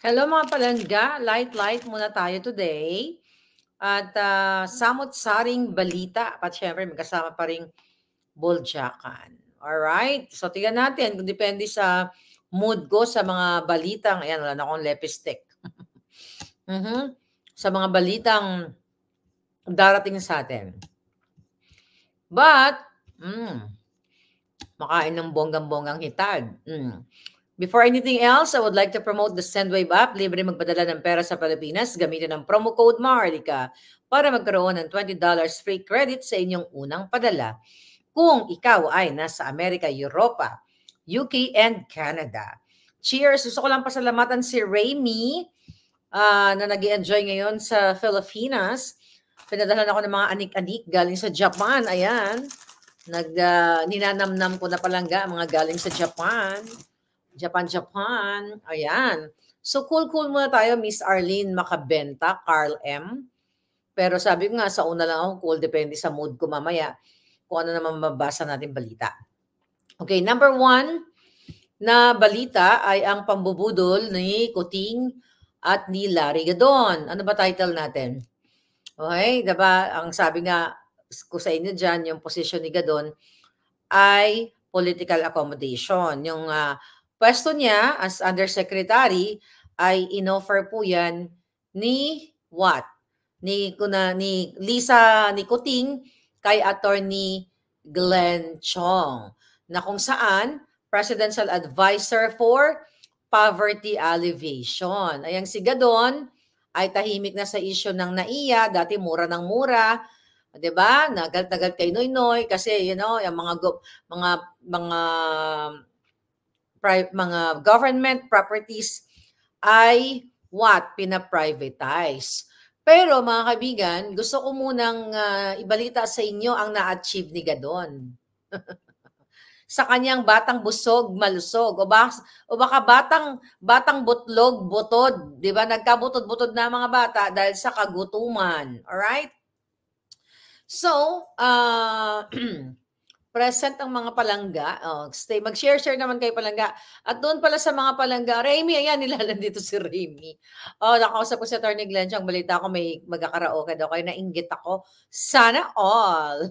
Hello mga palangga, light-light muna tayo today. At uh, ah, samot-saring balita, at syempre may kasama pa rin Boljakan. Alright, so tingnan natin kung depende sa mood ko sa mga balitang, ayan wala na akong lipstick. mm-hmm. Sa mga balitang darating sa atin. But, mm, makain ng bonggang-bonggang hitag. Mm. Before anything else, I would like to promote the SendWave app. Libre magpadala ng pera sa Pilipinas. Gamitin ang promo code MARLICA para magkaroon ng $20 free credit sa inyong unang padala. Kung ikaw ay nasa Amerika, Europa, UK, and Canada. Cheers! Gusto ko lang pasalamatan si Raymi uh, na nag enjoy ngayon sa Filipinas. Pinadalan ako ng mga anik-anik galing sa Japan. Ayan. Nag, uh, ninanamnam ko na palangga mga galing sa Japan. Japan, Japan. Ayan. So, cool-cool muna tayo, Miss Arlene Makabenta, Carl M. Pero sabi ko nga, sa una lang ako cool, depende sa mood ko mamaya kung ano naman mabasa natin balita. Okay, number one na balita ay ang pambubudol ni Kuting at ni Larry Gadon. Ano ba title natin? Okay, diba? Ang sabi nga ko sa inyo dyan, yung position ni Gadon ay political accommodation. Yung uh, Pwesto niya as undersecretary ay inoffer po yan ni what? Ni, kuna, ni Lisa Nicoting kay attorney Glenn Chong na kung saan presidential advisor for poverty alleviation. Ayang si Gadon ay tahimik na sa isyo ng NAIA, dati mura ng mura, 'di ba? Nagal-tagal kay Noynoy kasi you know, yung mga mga mga mga government properties ay what? Pinaprivatize. Pero mga kaibigan, gusto ko munang uh, ibalita sa inyo ang na-achieve ni Gadon. sa kanyang batang busog, malusog o, ba, o baka batang batang butlog, butod, 'di ba? Nagkabutod-butod na mga bata dahil sa kagutuman. All right? So, uh, present ang mga palangga. Oh, stay. Mag-share-share naman kayo palangga. At doon pala sa mga palangga, Remy, ayan, nilalan dito si Remy. Oh, nakausap ko si Atty. Glenn Chang. Balita ko may magkakaraoke daw kayo. Nainggit ako. Sana all.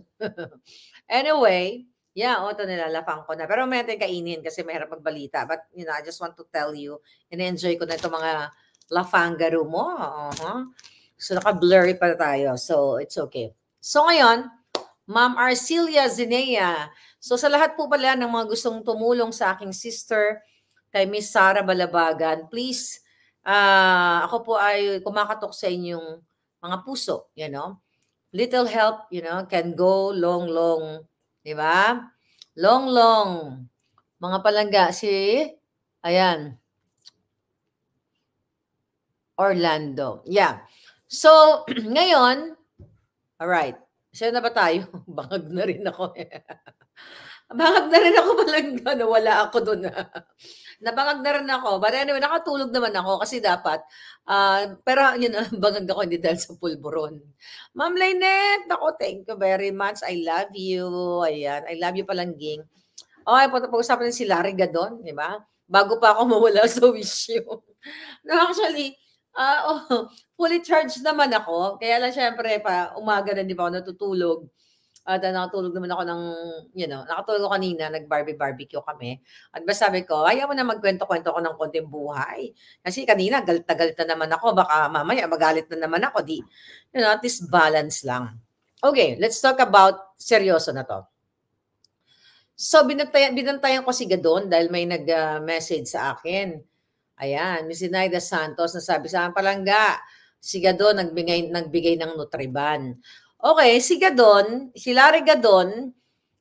anyway, yeah, oh, ito nilalapang ko na. Pero may natin kainin kasi mahirap magbalita. But, you know, I just want to tell you, and enjoy ko na itong mga lafangaro mo. Uh-huh. So, naka-blurry pa tayo. So, it's okay. So, ngayon, Ma'am Arcelia Zinea. So sa lahat po pala ng mga gustong tumulong sa aking sister, kay Miss Sara Balabagan, please, uh, ako po ay kumakatok sa inyong mga puso, you know. Little help, you know, can go long, long, di ba? Long, long. Mga palangga, si, ayan, Orlando. Yeah. So, ngayon, all right. Siya na ba tayo? Bangag na rin ako. Bangag na rin ako malangga na wala ako doon. Ah. Nabangag na rin ako. But anyway, nakatulog naman ako kasi dapat. Uh, pero yun, ah, bangag ako hindi dahil sa pulburon. Ma'am Lynette, ako, thank you very much. I love you. Ayan, I love you ging. Okay, pag-usapan din si Larry Gadon, di ba? Bago pa ako mawala sa so wish you. No, actually, Ah, uh, oh, fully charged naman ako. Kaya lang syempre, pa umaga na di ba ako natutulog. At uh, nakatulog naman ako ng, you know, nakatulog ako kanina, nag-barbie-barbecue kami. At basta sabi ko, ayaw mo na magkwento-kwento ko ng konting buhay. Kasi kanina, galit-galit na naman ako. Baka mamaya, magalit na naman ako. Di, you know, at least balance lang. Okay, let's talk about seryoso na to. So, binantayan, binantayan ko si Gadon dahil may nag-message ah, sa akin Ayan, Ms. Zinaida Santos na nasabi sa Palangga, si Gadon nagbigay, nagbigay ng Nutriban. Okay, si Gadon, si Larry Gadon,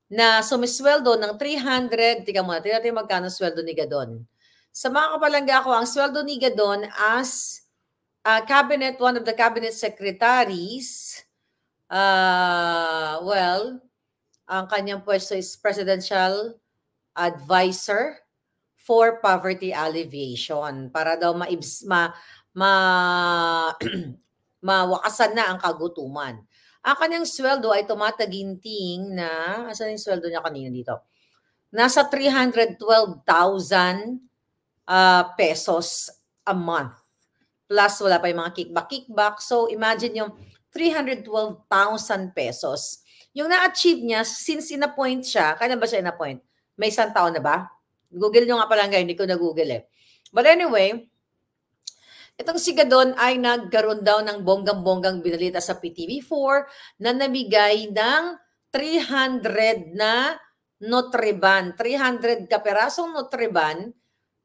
na sumisweldo ng 300, tika muna, tika natin magkano sweldo ni Gadon. Sa mga kapalangga ko, ang sweldo ni Gadon as uh, cabinet, one of the cabinet secretaries, uh, well, ang kanyang pwesto is presidential advisor, for poverty alleviation para daw maibs, ma, ma mawakasan na ang kagutuman. Ang kanyang sweldo ay tumataginting na, asan yung sweldo niya kanina dito? Nasa 312,000 uh, ah, pesos a month. Plus wala pa yung mga kickback-kickback. So imagine yung 312,000 pesos. Yung na-achieve niya, since inappoint siya, kailan ba siya inappoint? May isang taon na ba? Google nyo nga pala guys, hindi ko na-google eh. But anyway, itong si Gadon ay nagkaroon daw ng bonggang-bonggang binalita sa PTV4 na nabigay ng 300 na Notreban, 300 kaperasong Notreban.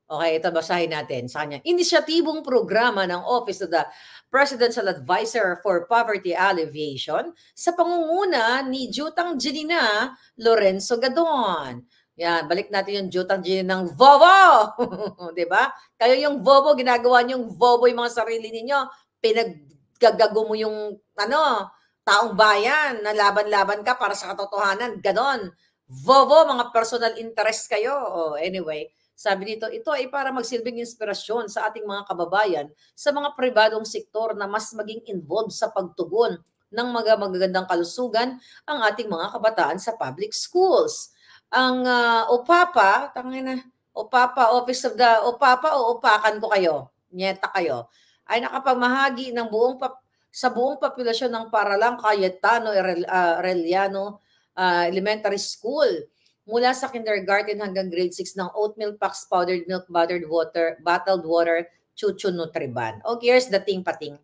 Okay, ito basahin natin sa kanya. Inisyatibong programa ng Office of the Presidential Advisor for Poverty Alleviation sa pangunguna ni Jutang Janina Lorenzo Gadon. Yan, balik natin yung Jutang Gin ng Vovo! 'Di ba? Kayo yung Vovo, ginagawa niyo yung Vovo yung mga sarili ninyo. Pinaggagago mo yung ano, taong bayan na laban-laban ka para sa katotohanan. Ganon. Vovo, mga personal interest kayo. Oh, anyway, sabi dito, ito ay para magsilbing inspirasyon sa ating mga kababayan sa mga pribadong sektor na mas maging involved sa pagtugon ng mga magagandang kalusugan ang ating mga kabataan sa public schools ang uh, OPAPA, tangin na, OPAPA, Office of the OPAPA o upakan ko kayo, nyeta kayo, ay nakapamahagi ng buong pap- sa buong populasyon ng Paralang Cayetano ah, Arellano uh, Elementary School mula sa kindergarten hanggang grade 6 ng oatmeal packs, powdered milk, buttered water, bottled water, chuchu nutriban. okay, here's the thing pating.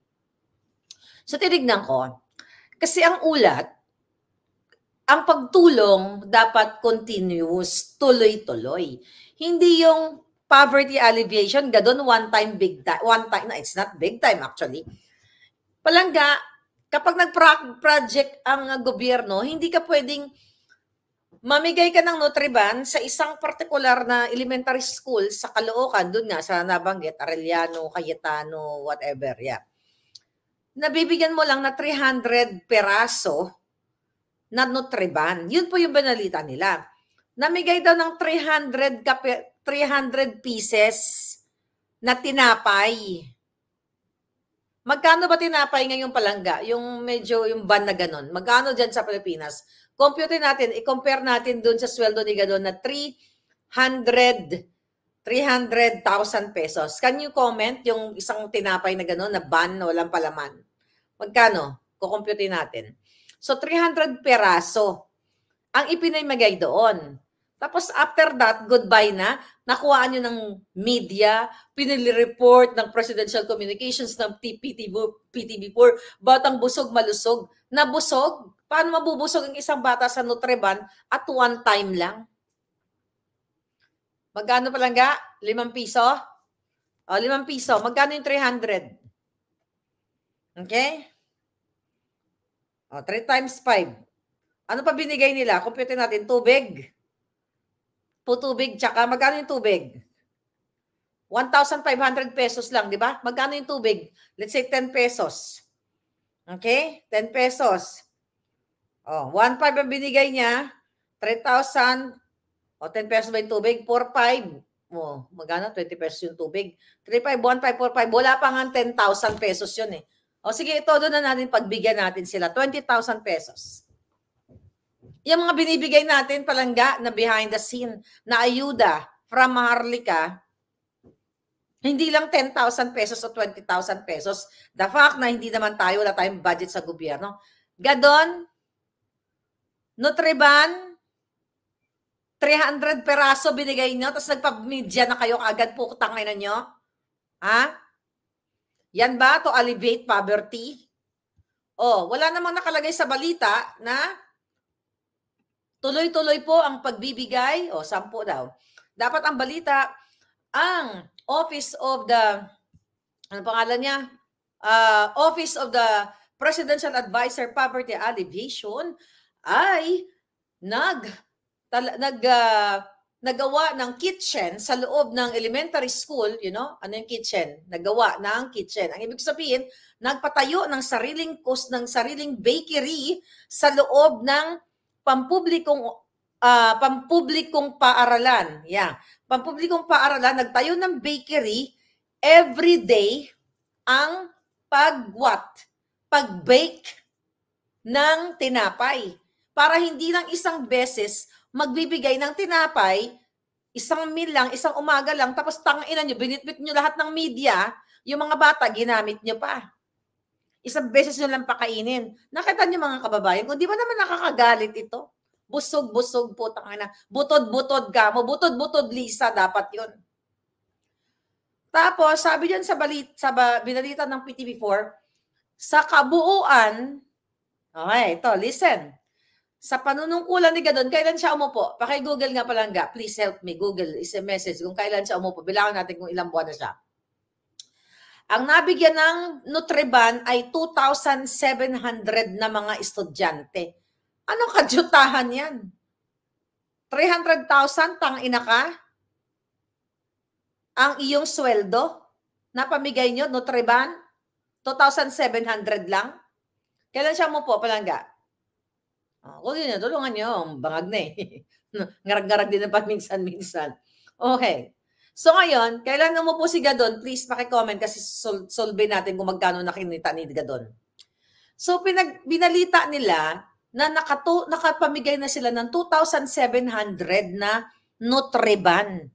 So, tinignan ko. Kasi ang ulat, ang pagtulong dapat continuous, tuloy-tuloy. Hindi yung poverty alleviation, ganun one time big time, one time, no, it's not big time actually. Palangga, kapag nag-project ang ah, gobyerno, hindi ka pwedeng mamigay ka ng Nutriban sa isang particular na elementary school sa Caloocan, doon nga sa nabanggit, Arellano, Cayetano, whatever, yeah. Nabibigyan mo lang na 300 peraso na Notreban. Yun po yung banalita nila. Namigay daw ng 300, kape, 300 pieces na tinapay. Magkano ba tinapay ngayong palangga? Yung medyo yung ban na ganun. Magkano dyan sa Pilipinas? Compute natin, i-compare natin dun sa sweldo ni Gadon na 300 300,000 pesos. Can you comment yung isang tinapay na ganun na ban na walang palaman? Magkano? Kukumpute natin. So 300 peraso ang ipinay magay doon. Tapos after that, goodbye na, nakuhaan nyo ng media, pinili-report ng Presidential Communications ng PTB, PTB4, batang busog malusog, nabusog. Paano mabubusog ang isang bata sa Nutreban at one time lang? Magkano pa lang ga? Limang piso? O, limang piso. Magkano yung 300? Okay? Oh, ah, 3 times 5. Ano pa binigay nila? Compute natin, tubig. Tutubig, tsaka magkano yung tubig? 1,500 pesos lang, di ba? Magkano yung tubig? Let's say 10 pesos. Okay? 10 pesos. Oh, 1,500 ang binigay niya. 3,000. O, oh, 10 pesos ba yung tubig? 4,500. Oh, magkano? 20 pesos yung tubig. 3,500, 1,500, 4,500. Wala pa nga 10,000 pesos yun eh. O sige, ito doon na natin pagbigyan natin sila. 20,000 pesos. Yung mga binibigay natin palangga na behind the scene na ayuda from Maharlika, hindi lang 10,000 pesos o 20,000 pesos. The fact na hindi naman tayo, wala tayong budget sa gobyerno. Gadon, Nutriban, 300 peraso binigay nyo, tapos nagpamedya na kayo agad, putang ina nyo. Ha? Yan ba to alleviate poverty? Oh, wala namang nakalagay sa balita na tuloy-tuloy po ang pagbibigay, o oh, sampo daw. Dapat ang balita, ang Office of the, ano pangalan niya? Uh, Office of the Presidential Advisor Poverty Alleviation ay nag, tal, nag, uh, nagawa ng kitchen sa loob ng elementary school, you know, ano yung kitchen? Nagawa ng kitchen. Ang ibig sabihin, nagpatayo ng sariling cost ng sariling bakery sa loob ng pampublikong uh, pampublikong paaralan. Yeah. Pampublikong paaralan nagtayo ng bakery every day ang pagwat, pagbake ng tinapay para hindi lang isang beses magbibigay ng tinapay, isang meal lang, isang umaga lang, tapos tanginan nyo, binitbit nyo lahat ng media, yung mga bata, ginamit nyo pa. Isang beses nyo lang pakainin. Nakita nyo mga kababayan, kung di ba naman nakakagalit ito? Busog-busog po, tangina. Butod-butod gamo, butod-butod lisa, dapat yun. Tapos, sabi diyan sa, balit, sa binalita ng PTV4, sa kabuuan, okay, ito, listen, sa panunungkulan ni Gadon, kailan siya umupo? Paki-Google nga palangga. Please help me. Google is a message kung kailan siya umupo. Bilangan natin kung ilang buwan na siya. Ang nabigyan ng Nutriban ay 2,700 na mga estudyante. Anong kadyutahan yan? 300,000 tang ina ka? Ang iyong sweldo? Napamigay nyo, Nutriban? 2,700 lang? Kailan siya umupo, palangga? Uh, huwag yun, tulungan niyo Bangag na eh. Ngarag-ngarag din na paminsan-minsan. Okay. So ngayon, kailan mo po si Gadon, please paki-comment kasi sol- solve natin kung magkano nakinita ni Gadon. So pinag binalita nila na nakatu nakapamigay na sila ng 2,700 na Nutreban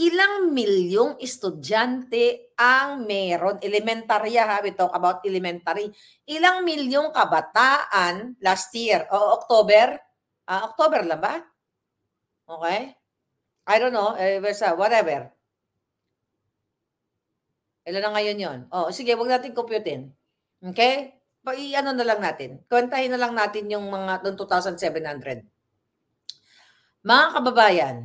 ilang milyong estudyante ang meron? Elementarya ah, ha, we talk about elementary. Ilang milyong kabataan last year? O oh, October? Uh, October lang ba? Okay? I don't know. Eh, whatever. Ilan na ngayon yon? O, oh, sige, wag natin computein. Okay? Pa, i-ano na lang natin. Kwentahin na lang natin yung mga 2,700. Mga kababayan,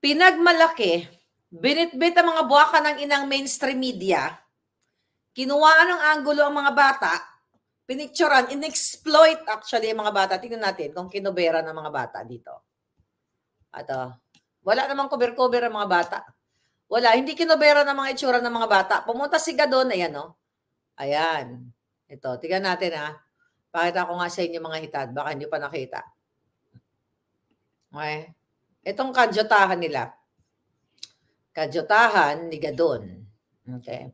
pinagmalaki, binitbit ang mga buwaka ng inang mainstream media, kinuwaan ng angulo ang mga bata, pinicturan, inexploit actually ang mga bata. Tingnan natin kung kinubera ng mga bata dito. Ato, wala namang cover-cover ang mga bata. Wala, hindi kinubera ng mga itsura ng mga bata. Pumunta si Gadon, ayan o. Oh. Ayan. Ito, tingnan natin ha. Ah. Pakita ko nga sa inyo mga hitad. Baka hindi pa nakita. Okay. Itong kadyatahan nila. Kadyatahan ni Gadon. Okay.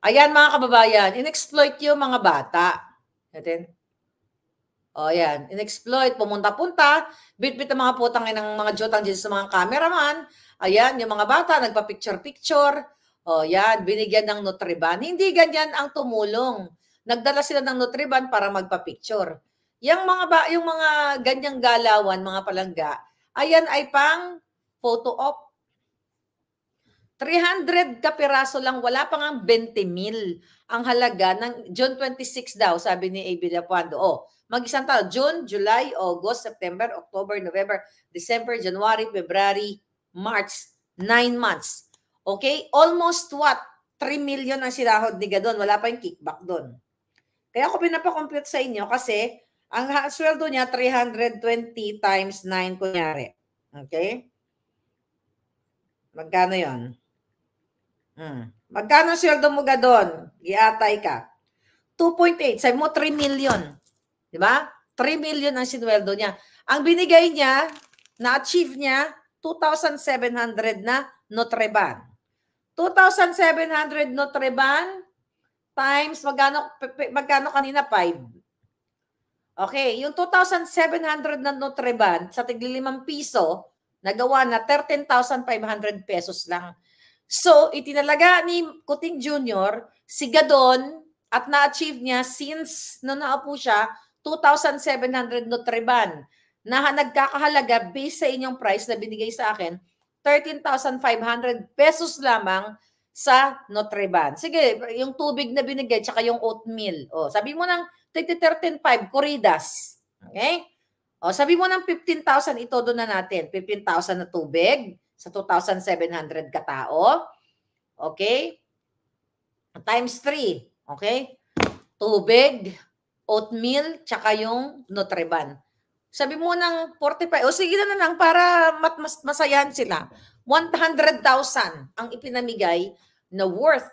Ayan mga kababayan, inexploit yung mga bata. Natin. O yan, inexploit, pumunta-punta, bitbit ang mga putang ng mga jotang dyan sa mga cameraman. Ayan, yung mga bata, nagpa-picture-picture. O yan, binigyan ng Nutriban. Hindi ganyan ang tumulong. Nagdala sila ng Nutriban para magpa-picture. Yung mga, ba, yung mga ganyang galawan, mga palangga, Ayan ay pang photo op. 300 kapiraso lang, wala pa nga 20 mil ang halaga ng June 26 daw, sabi ni AB Lapuando. Oh, mag-isang tao, June, July, August, September, October, November, December, January, February, March, 9 months. Okay? Almost what? 3 million ang sinahod ni Gadon. Wala pa yung kickback doon. Kaya ako pinapakompute sa inyo kasi ang sweldo niya, 320 times 9 kunyari. Okay? Magkano yon? Hmm. Magkano sweldo mo ga doon? Iatay ka. 2.8. Sabi mo, 3 million. Di ba? 3 million ang sinweldo niya. Ang binigay niya, na-achieve niya, 2,700 na Notreban. 2,700 Notreban times magkano, magkano kanina? 5. Okay, yung 2,700 na Nutreban sa tiglilimang piso, nagawa na 13,500 pesos lang. So, itinalaga ni Kuting Jr. si Gadon at na-achieve niya since no naupo siya 2,700 Nutreban na nagkakahalaga based sa inyong price na binigay sa akin, 13,500 pesos lamang sa Notreban. Sige, yung tubig na binigay, tsaka yung oatmeal. O, oh, sabi mo nang 135 corridas. Okay? O, oh, sabi mo nang 15,000, ito doon na natin. 15,000 na tubig sa 2,700 katao. Okay? Times 3. Okay? Tubig, oatmeal, tsaka yung Notreban. Sabi mo ng 45, o sige na lang para mat mas masayahan sila. 100,000 ang ipinamigay na worth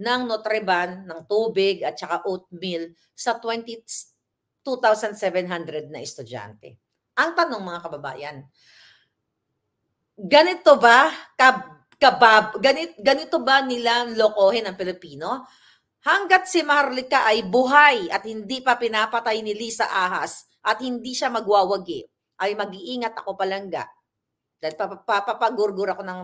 ng Notreban, ng tubig at saka oatmeal sa 20, 2,700 na estudyante. Ang tanong mga kababayan, ganito ba kab kabab, ganit, ganito ba nila lokohin ang Pilipino? Hanggat si Maharlika ay buhay at hindi pa pinapatay ni Lisa Ahas, at hindi siya magwawagi. Ay mag-iingat ako palangga. Dahil papagurgur ako ng,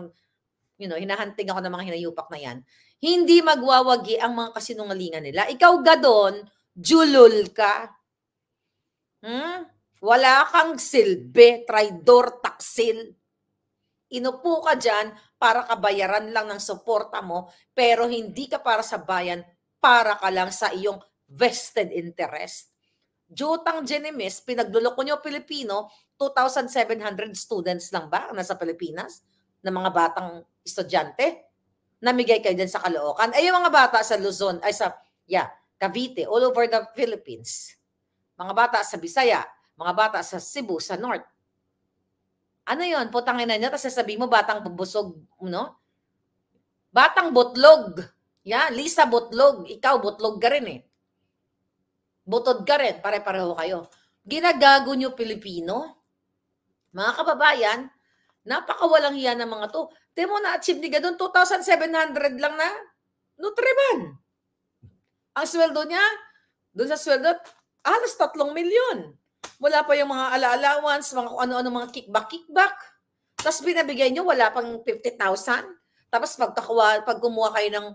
you know, hinahanting ako ng mga hinayupak na yan. Hindi magwawagi ang mga kasinungalingan nila. Ikaw ga doon, julol ka. Hmm? Wala kang silbi, traidor, taksil. Inupo ka dyan para kabayaran lang ng suporta mo, pero hindi ka para sa bayan, para ka lang sa iyong vested interest. Jutang Genemis, pinagluloko nyo Pilipino, 2,700 students lang ba nasa Pilipinas na mga batang estudyante? Namigay kayo din sa Caloocan. Ay, eh, yung mga bata sa Luzon, ay sa, yeah, Cavite, all over the Philippines. Mga bata sa Bisaya, mga bata sa Cebu, sa North. Ano yon Putangin na niya, tapos sasabihin mo, batang busog, no? Batang botlog. Yeah, Lisa botlog. Ikaw, botlog ka rin eh. Butod ka rin, pare-pareho kayo. Ginagago nyo Pilipino. Mga kababayan, napakawalang hiya ng mga to. Di mo na-achieve ni Gadon, 2,700 lang na Nutriban. Ang sweldo niya, doon sa sweldo, alas 3 milyon. Wala pa yung mga allowance mga kung ano-ano mga kickback-kickback. Tapos binabigay niyo, wala pang 50,000. Tapos pag, kakuha, pag gumawa kayo ng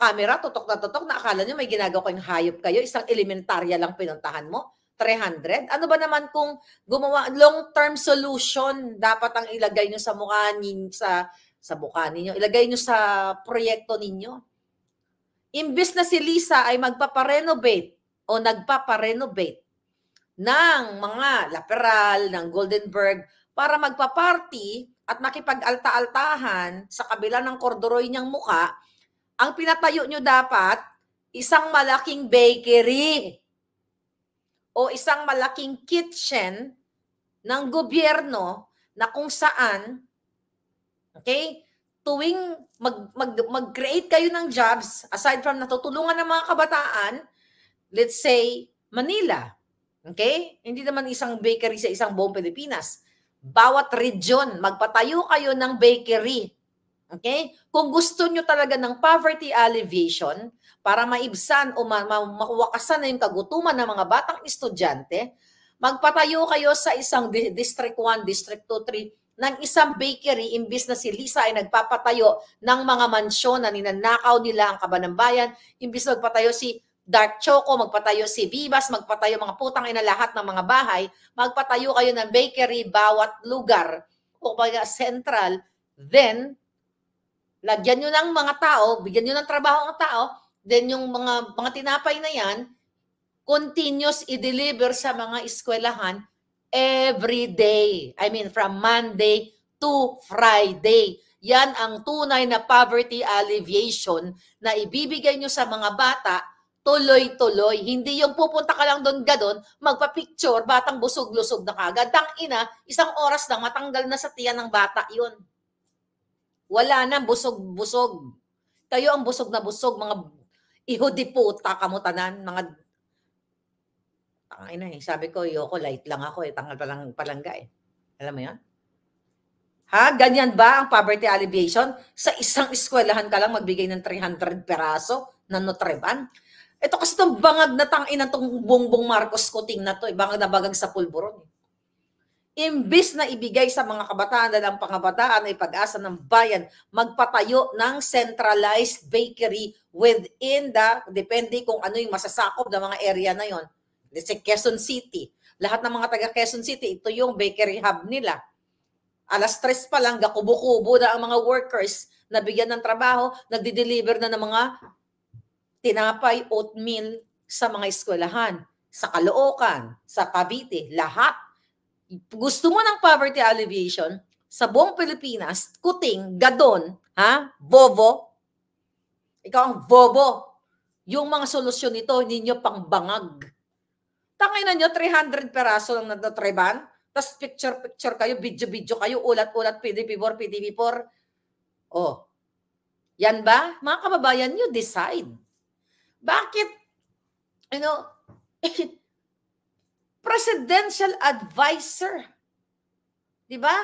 camera, tutok na tutok, na akala nyo may ginagawa kayong hayop kayo, isang elementarya lang pinuntahan mo, 300. Ano ba naman kung gumawa, long-term solution dapat ang ilagay nyo sa mukha ninyo, sa, sa mukha ninyo, ilagay nyo sa proyekto ninyo. Imbis na si Lisa ay magpaparenovate o nagpaparenovate ng mga Laperal, ng Goldenberg, para magpa-party at makipag-alta-altahan sa kabila ng corduroy niyang mukha, ang pinatayo nyo dapat, isang malaking bakery o isang malaking kitchen ng gobyerno na kung saan, okay, tuwing mag, mag, mag-create kayo ng jobs, aside from natutulungan ng mga kabataan, let's say, Manila, okay? Hindi naman isang bakery sa isang buong Pilipinas. Bawat region, magpatayo kayo ng bakery Okay? Kung gusto nyo talaga ng poverty alleviation para maibsan o ma- ma- mauwakasan na yung kagutuman ng mga batang estudyante, magpatayo kayo sa isang di- District 1, District 2, 3 ng isang bakery imbis na si Lisa ay nagpapatayo ng mga mansyon na ninanakaw nila ang kaban bayan, imbis na magpatayo si Dark Choco, magpatayo si Vivas, magpatayo mga putang ina lahat ng mga bahay, magpatayo kayo ng bakery bawat lugar o kaya central, then lagyan nyo ng mga tao, bigyan nyo ng trabaho ang tao, then yung mga, mga tinapay na yan, continuous i-deliver sa mga eskwelahan every day. I mean, from Monday to Friday. Yan ang tunay na poverty alleviation na ibibigay nyo sa mga bata tuloy-tuloy. Hindi yung pupunta ka lang doon gadon, magpa-picture, batang busog-lusog na kagad. Tang ina, isang oras lang matanggal na sa tiyan ng bata yon. Wala na, busog-busog. Kayo ang busog na busog, mga ihudi puta kamutanan, mga Ay na eh. Sabi ko, yoko, light lang ako eh. Tangal palang palangga eh. Alam mo yan? Ha? Ganyan ba ang poverty alleviation? Sa isang eskwelahan ka lang magbigay ng 300 peraso na nutriban? Ito kasi itong bangag na tangin ng itong bongbong Marcos Kuting na to. Eh. Bangag na bagag sa pulburon. Eh. Imbis na ibigay sa mga kabataan dahil ang pangabataan ay pag-asa ng bayan, magpatayo ng centralized bakery within the, depende kung ano yung masasakop ng mga area na yon. Let's say Quezon City. Lahat ng mga taga Quezon City, ito yung bakery hub nila. Alas tres pa lang, gakubo-kubo na ang mga workers na bigyan ng trabaho, nagdi-deliver na ng mga tinapay, oatmeal sa mga eskwelahan, sa Caloocan, sa Cavite, lahat gusto mo ng poverty alleviation sa buong Pilipinas, kuting, gadon, ha? Bobo. Ikaw ang bobo. Yung mga solusyon nito, ninyo pang bangag. Tangay na nyo, 300 peraso lang nadatriban. Tapos picture-picture kayo, video-video kayo, ulat-ulat, PDP4, PDP4. Oh. Yan ba? Mga kababayan you decide. Bakit, you know, presidential advisor. 'Di ba?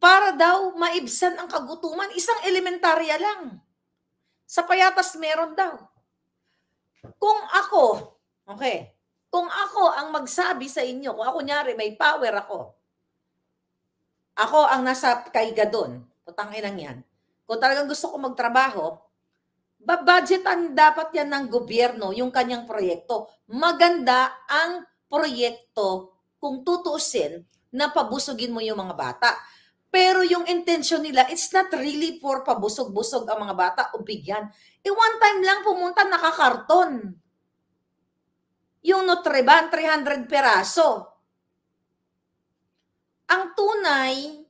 Para daw maibsan ang kagutuman, isang elementarya lang. Sa payatas meron daw. Kung ako, okay, kung ako ang magsabi sa inyo, kung ako nyari may power ako, ako ang nasa kaiga doon, putangin lang yan. Kung talagang gusto ko magtrabaho, Babudgetan dapat yan ng gobyerno, yung kanyang proyekto. Maganda ang proyekto kung tutuusin na pabusugin mo yung mga bata. Pero yung intention nila, it's not really for pabusog-busog ang mga bata o bigyan. E one time lang pumunta nakakarton. Yung Nutreban, 300 peraso. Ang tunay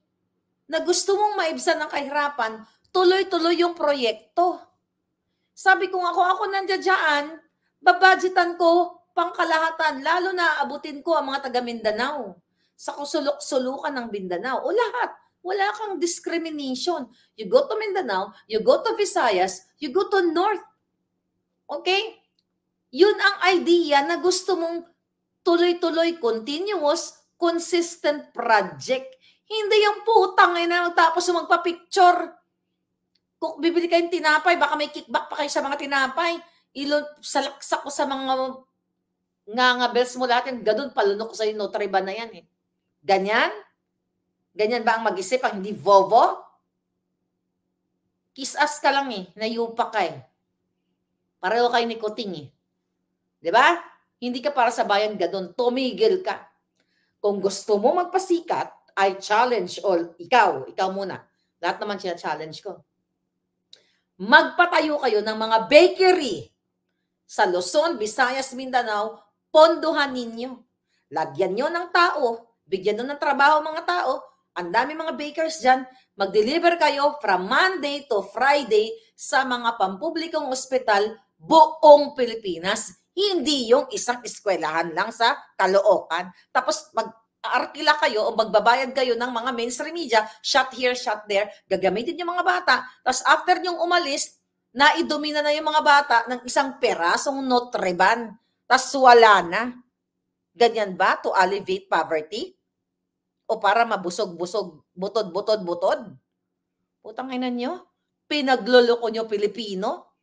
na gusto mong maibsan ng kahirapan, tuloy-tuloy yung proyekto. Sabi ko nga, ako, ako nandiyadyaan, babudgetan ko pangkalahatan, lalo na abutin ko ang mga taga Mindanao sa kusulok-sulukan ng Mindanao. O lahat, wala kang discrimination. You go to Mindanao, you go to Visayas, you go to North. Okay? Yun ang idea na gusto mong tuloy-tuloy, continuous, consistent project. Hindi yung putang ina, na tapos magpa-picture kung bibili kayong tinapay, baka may kickback pa kayo sa mga tinapay. Ilon, salaksak ko sa mga nga nga bells mo lahat yan. Ganun, palunok ko sa iyo, notary ba na yan eh. Ganyan? Ganyan ba ang mag-isip ang hindi vovo? Kiss ass ka lang eh, nayupa ka eh. Pareho kayo ni Kuting eh. Di ba? Hindi ka para sa bayan ganun. Tumigil ka. Kung gusto mo magpasikat, I challenge all. Ikaw, ikaw muna. Lahat naman siya challenge ko magpatayo kayo ng mga bakery sa Luzon, Visayas, Mindanao, ponduhan ninyo. Lagyan nyo ng tao, bigyan nyo ng trabaho mga tao, ang dami mga bakers dyan, mag-deliver kayo from Monday to Friday sa mga pampublikong ospital buong Pilipinas. Hindi yung isang eskwelahan lang sa Caloocan. Tapos mag arkila kayo o magbabayad kayo ng mga mainstream media, shot here, shot there, gagamitin yung mga bata. Tapos after yung umalis, naidomina na yung mga bata ng isang perasong notreban. Tapos wala na. Ganyan ba to alleviate poverty? O para mabusog-busog, butod-butod-butod? Putang ina nyo, pinagluloko nyo Pilipino?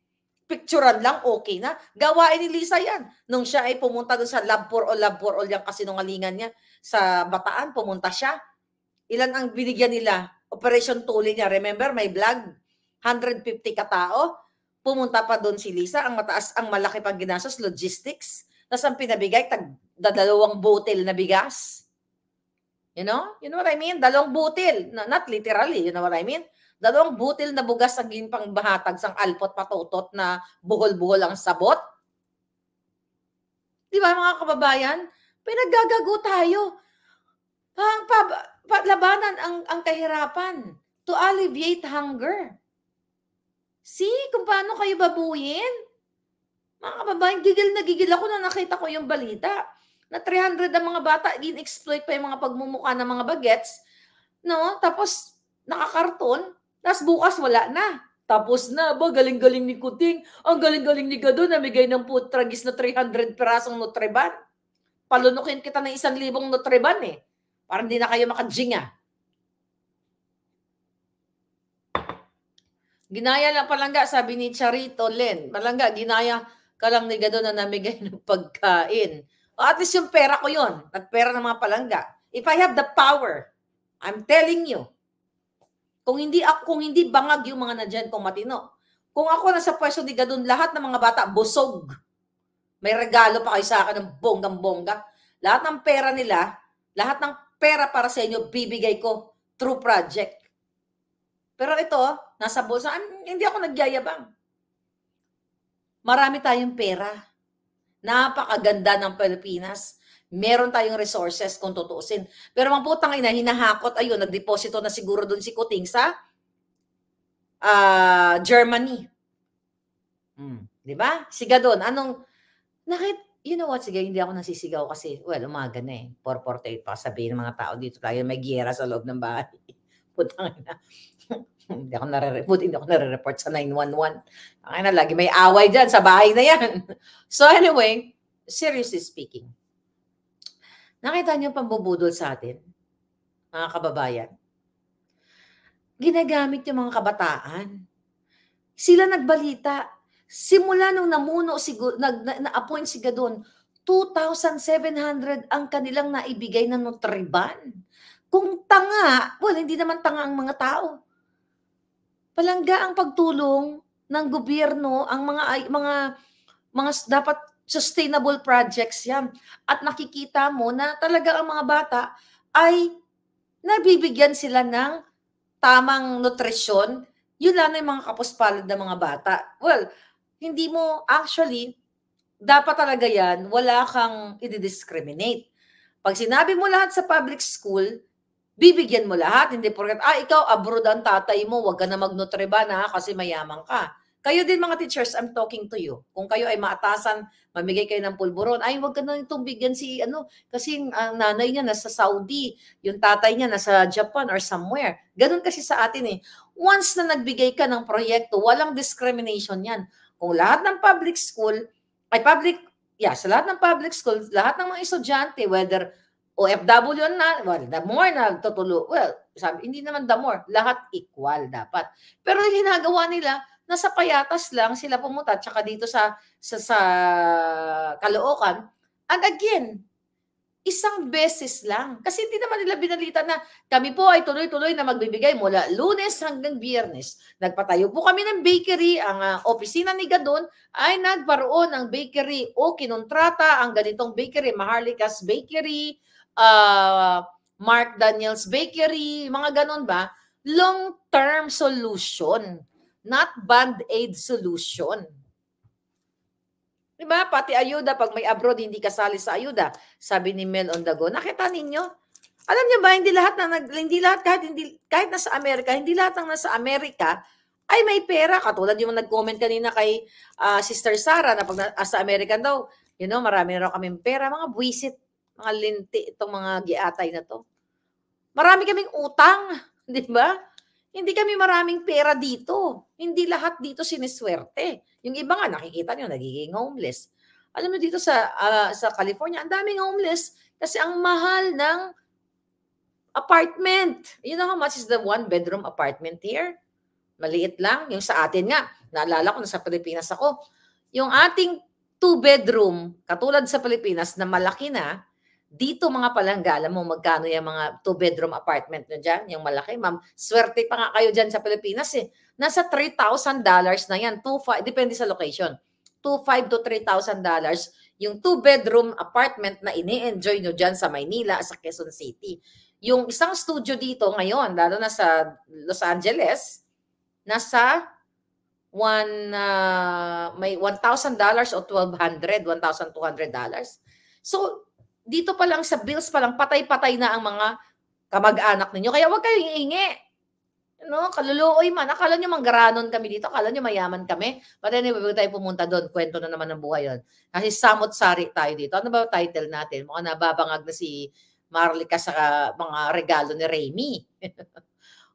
picturean lang, okay na. Gawain ni Lisa yan. Nung siya ay pumunta doon sa lab for all, lab for all yung kasinungalingan niya sa Bataan, pumunta siya. Ilan ang binigyan nila? Operation Tuli niya. Remember, may vlog. 150 katao. Pumunta pa doon si Lisa. Ang mataas, ang malaki pang ginastos, logistics. Tapos ang pinabigay, tag, dalawang butil na bigas. You know? You know what I mean? Dalawang butil. No, not literally, you know what I mean? Dalawang butil na bugas ang ginpang bahatag sang alpot patutot na buhol-buhol ang sabot. Di ba mga kababayan? Pinaggagago tayo. Pang pa, pa, labanan ang, ang kahirapan to alleviate hunger. See kung paano kayo babuyin? Mga kababayan, gigil na gigil ako na nakita ko yung balita na 300 ang mga bata, in-exploit pa yung mga pagmumuka ng mga bagets, no? Tapos, nakakarton, tapos bukas wala na. Tapos na, ba, galing-galing ni Kuting, ang galing-galing ni Gado, namigay ng putragis na 300 perasong nutriban palunukin kita ng isang libong Nutriban eh. Para hindi na kayo makajinga. Ginaya lang palangga, sabi ni Charito Len. Palangga, ginaya ka lang ni Gado na namigay ng pagkain. O at least yung pera ko yun. At pera ng mga palangga. If I have the power, I'm telling you, kung hindi ako, kung hindi bangag yung mga nandiyan kong matino. Kung ako nasa pwesto ni Gadon, lahat ng mga bata busog. May regalo pa kayo sa akin ng bonggang-bongga. Lahat ng pera nila, lahat ng pera para sa inyo, bibigay ko through project. Pero ito, nasa bulsa, hindi ako nagyayabang. Marami tayong pera. Napakaganda ng Pilipinas. Meron tayong resources kung tutuusin. Pero mga putang ina, hinahakot, ayun, nagdeposito na siguro doon si Kuting sa uh, Germany. Mm. Di ba? Siga doon. Anong Nakit, you know what, sige, hindi ako nasisigaw kasi, well, umaga na eh. 4.48 pa, sabihin ng mga tao dito tayo, may giyera sa loob ng bahay. Putang ina. hindi ako nare report hindi ako nare-report sa 911. Ang na, lagi may away dyan sa bahay na yan. so anyway, seriously speaking, nakita niyo pambubudol sa atin, mga kababayan. Ginagamit yung mga kabataan. Sila nagbalita Simula nung namuno, si, nag-appoint na, si Gadon, 2,700 ang kanilang naibigay na nutriban. Kung tanga, well, hindi naman tanga ang mga tao. Palangga ang pagtulong ng gobyerno, ang mga mga mga dapat sustainable projects yan. At nakikita mo na talaga ang mga bata ay nabibigyan sila ng tamang nutrisyon. Yun lang na yung mga kapuspalad ng mga bata. Well, hindi mo actually, dapat talaga yan, wala kang i-discriminate. Pag sinabi mo lahat sa public school, bibigyan mo lahat. Hindi porkat, ah, ikaw, abroad ang tatay mo, wag ka na magnutriba na kasi mayaman ka. Kayo din mga teachers, I'm talking to you. Kung kayo ay maatasan, mamigay kayo ng pulburon, ay wag ka na itong bigyan si ano, kasi ang nanay niya nasa Saudi, yung tatay niya nasa Japan or somewhere. Ganun kasi sa atin eh. Once na nagbigay ka ng proyekto, walang discrimination yan. Kung lahat ng public school, ay public, yeah, sa lahat ng public school, lahat ng mga estudyante, whether OFW na, well, the more na tutulo, well, sabi, hindi naman the more, lahat equal dapat. Pero yung ginagawa nila, nasa payatas lang sila pumunta, tsaka dito sa, sa, sa Kaloocan. And again, isang beses lang. Kasi hindi naman nila binalita na kami po ay tuloy-tuloy na magbibigay mula lunes hanggang biyernes. Nagpatayo po kami ng bakery. Ang uh, opisina ni Gadon ay nagparoon ng bakery o kinontrata ang ganitong bakery. Maharlika's Bakery, uh, Mark Daniels Bakery, mga ganon ba? Long-term solution, not band-aid solution. Di ba? Pati ayuda, pag may abroad, hindi kasali sa ayuda. Sabi ni Mel on the go. nakita ninyo? Alam niyo ba, hindi lahat na hindi lahat kahit hindi kahit nasa Amerika, hindi lahat ng nasa Amerika ay may pera katulad yung nag-comment kanina kay uh, Sister Sara na pag nasa ah, sa American daw, you know, marami na raw kaming pera, mga buwisit, mga linti itong mga giatay na to. Marami kaming utang, di ba? Hindi kami maraming pera dito. Hindi lahat dito siniswerte. Yung iba nga, nakikita nyo, nagiging homeless. Alam mo dito sa uh, sa California, ang daming homeless kasi ang mahal ng apartment. You know how much is the one-bedroom apartment here? Maliit lang. Yung sa atin nga, naalala ko na sa Pilipinas ako, yung ating two-bedroom, katulad sa Pilipinas na malaki na, dito mga palangga, alam mo magkano yung mga two-bedroom apartment nyo dyan, yung malaki. Ma'am, swerte pa nga kayo dyan sa Pilipinas eh. Nasa $3,000 na yan, two, five, depende sa location. 2,500 to $3,000 yung two-bedroom apartment na ini-enjoy nyo dyan sa Maynila, sa Quezon City. Yung isang studio dito ngayon, lalo na sa Los Angeles, nasa one, uh, may $1,000 o $1,200, $1,200. So, dito pa lang sa bills pa lang, patay-patay na ang mga kamag-anak ninyo. Kaya huwag kayong iingi. No, kaluluoy man. Akala nyo manggaranon kami dito. Akala nyo mayaman kami. But anyway, bago tayo pumunta doon, kwento na naman ng buhay yun. Kasi samot-sari tayo dito. Ano ba title natin? Mukhang nababangag na si Marlica sa mga regalo ni Remy.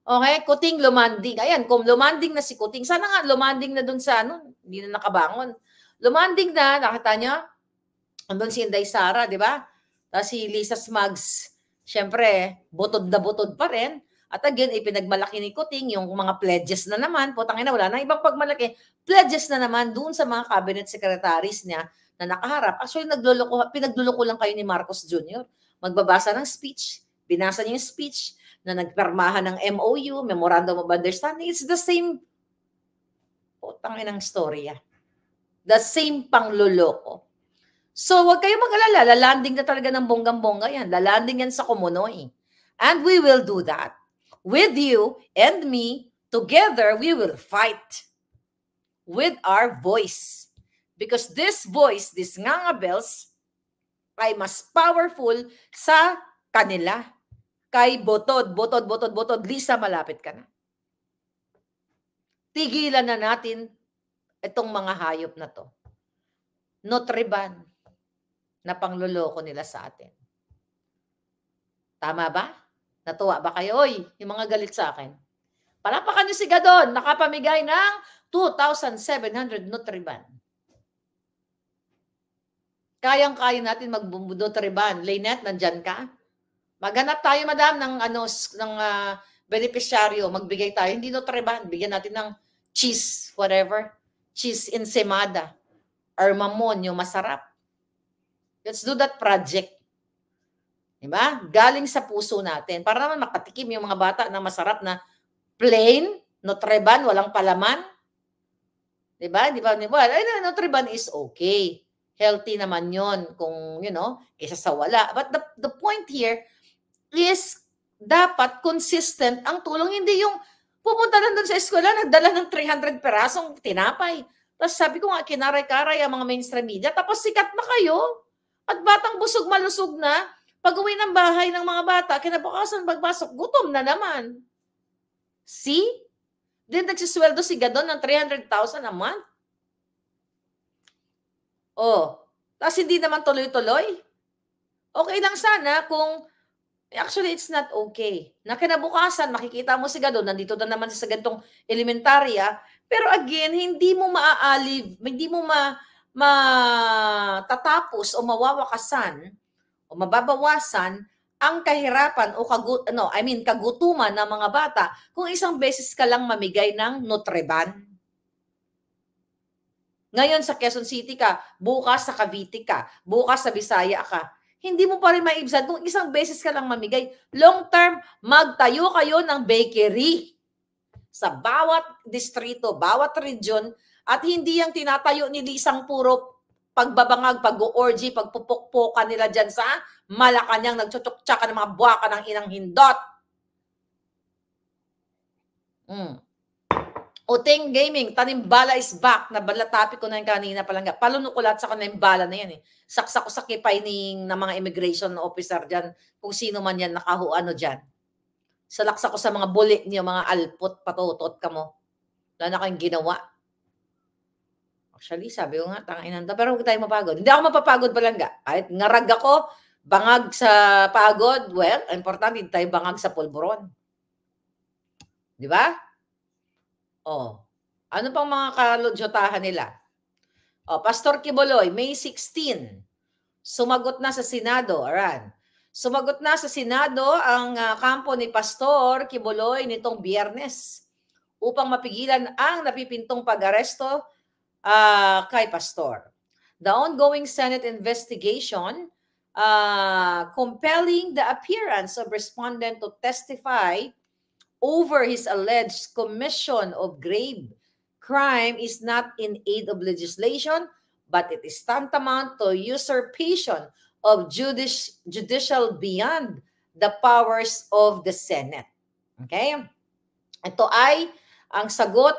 Okay, Kuting lumanding. Ayan, kung lumanding na si Kuting, sana nga lumanding na doon sa ano, hindi na nakabangon. Lumanding na, nakita nyo? Andun si Inday Sara, di ba? Uh, si Lisa Smugs, syempre, butod na butod pa rin. At again, ipinagmalaki ni Kuting yung mga pledges na naman. Putang ina, wala na ibang pagmalaki. Pledges na naman doon sa mga cabinet secretaries niya na nakaharap. Actually, nagluloko, pinagluloko lang kayo ni Marcos Jr. Magbabasa ng speech. Binasa niya yung speech na nagpermahan ng MOU, Memorandum of Understanding. It's the same putang ina ng storya. The same pangluloko. So, huwag kayong mag-alala. Lalanding na talaga ng bonggang-bongga yan. Lalanding yan sa Komonoy. Eh. And we will do that. With you and me, together, we will fight with our voice. Because this voice, this nganga bells, ay mas powerful sa kanila. Kay botod, botod, botod, botod. Lisa, malapit ka na. Tigilan na natin itong mga hayop na to. Notriban na pangloloko nila sa atin. Tama ba? Natuwa ba kayo? Oy, yung mga galit sa akin. Palapakan niyo si Gadon, nakapamigay ng 2,700 Nutriban. Kayang-kaya natin mag-Nutriban. Lynette, nandyan ka? Maghanap tayo, madam, ng, ano, ng uh, ah, beneficiaryo. Magbigay tayo. Hindi Nutriban. Bigyan natin ng cheese, whatever. Cheese ensemada. Or mamon, yung masarap. Let's do that project. Diba? Galing sa puso natin. Para naman makatikim yung mga bata na masarap na plain, notreban, walang palaman. Diba? Diba? diba? Ay, notreban is okay. Healthy naman yon kung, you know, kaysa sa wala. But the, the point here is dapat consistent ang tulong. Hindi yung pumunta lang doon sa eskwela, nagdala ng 300 perasong tinapay. Tapos sabi ko nga, kinaray-karay ang mga mainstream media. Tapos sikat na kayo. At batang busog malusog na, pag uwi ng bahay ng mga bata, kinabukasan pagpasok, gutom na naman. See? Then nagsisweldo si Gadon ng 300,000 a month. Oh, tapos hindi naman tuloy-tuloy. Okay lang sana kung Actually, it's not okay. Na kinabukasan, makikita mo si Gadon, nandito na naman sa gantong elementarya. Pero again, hindi mo maaalib, hindi mo ma, matatapos o mawawakasan o mababawasan ang kahirapan o kagu- no, I mean kagutuman ng mga bata kung isang beses ka lang mamigay ng Nutreban. Ngayon sa Quezon City ka, bukas sa Cavite ka, bukas sa Bisaya ka. Hindi mo pa rin maibsan kung isang beses ka lang mamigay. Long term, magtayo kayo ng bakery. Sa bawat distrito, bawat region, at hindi yung tinatayo ni Lisang puro pagbabangag, pag-orgy, pagpupukpokan nila dyan sa Malacanang, nagtsutsuktsaka ng mga buwaka ng inang hindot. Mm. Oteng Gaming, Tanimbala is back. topic ko na yung kanina pa lang. ko lahat sa Tanimbala na yan eh. Saksak ko sa kipay ng, mga immigration officer dyan. Kung sino man yan, nakahu ano dyan. Salaksak ko sa mga buli niyo, mga alpot, patutot ka mo. Wala na kayong ginawa. Actually, sabi ko nga, tanginan to. Pero huwag tayo mapagod. Hindi ako mapapagod palangga. Kahit ngarag ako, bangag sa pagod, well, importante, hindi tayo bangag sa pulburon. Di ba? Oh. Ano pang mga kalodyotahan nila? Oh, Pastor Kiboloy, May 16, sumagot na sa Senado. Aran. Sumagot na sa Senado ang uh, kampo ni Pastor Kiboloy nitong biyernes upang mapigilan ang napipintong pag-aresto uh, kay Pastor. The ongoing Senate investigation uh, compelling the appearance of respondent to testify over his alleged commission of grave crime is not in aid of legislation, but it is tantamount to usurpation of judici judicial beyond the powers of the Senate. Hmm. Okay? Ito ay ang sagot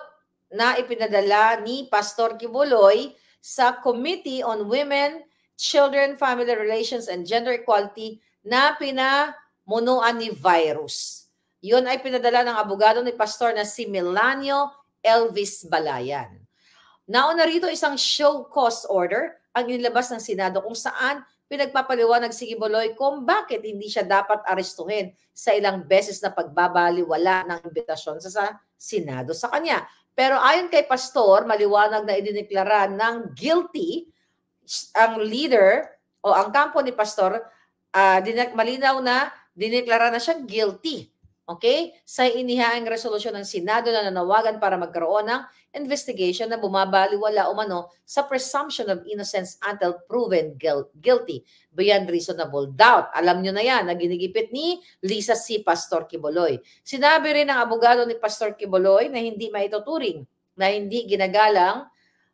na ipinadala ni Pastor Kibuloy sa Committee on Women, Children, Family Relations and Gender Equality na pinamunuan ni virus. Yun ay pinadala ng abogado ni Pastor na si Melanio Elvis Balayan. Nauna rito isang show cause order ang inilabas ng Senado kung saan pinagpapaliwanag si Giboloy kung bakit hindi siya dapat arestuhin sa ilang beses na pagbabaliwala ng imbitasyon sa Senado sa kanya. Pero ayon kay Pastor, maliwanag na idineklara ng guilty ang leader o ang kampo ni Pastor, uh, dinek, malinaw na dineklara na siya guilty Okay? Sa inihaang resolusyon ng Senado na nanawagan para magkaroon ng investigation na bumabaliwala umano sa presumption of innocence until proven guilty beyond reasonable doubt. Alam nyo na yan, na ginigipit ni Lisa C. Pastor Kiboloy. Sinabi rin ng abogado ni Pastor Kiboloy na hindi maituturing, na hindi ginagalang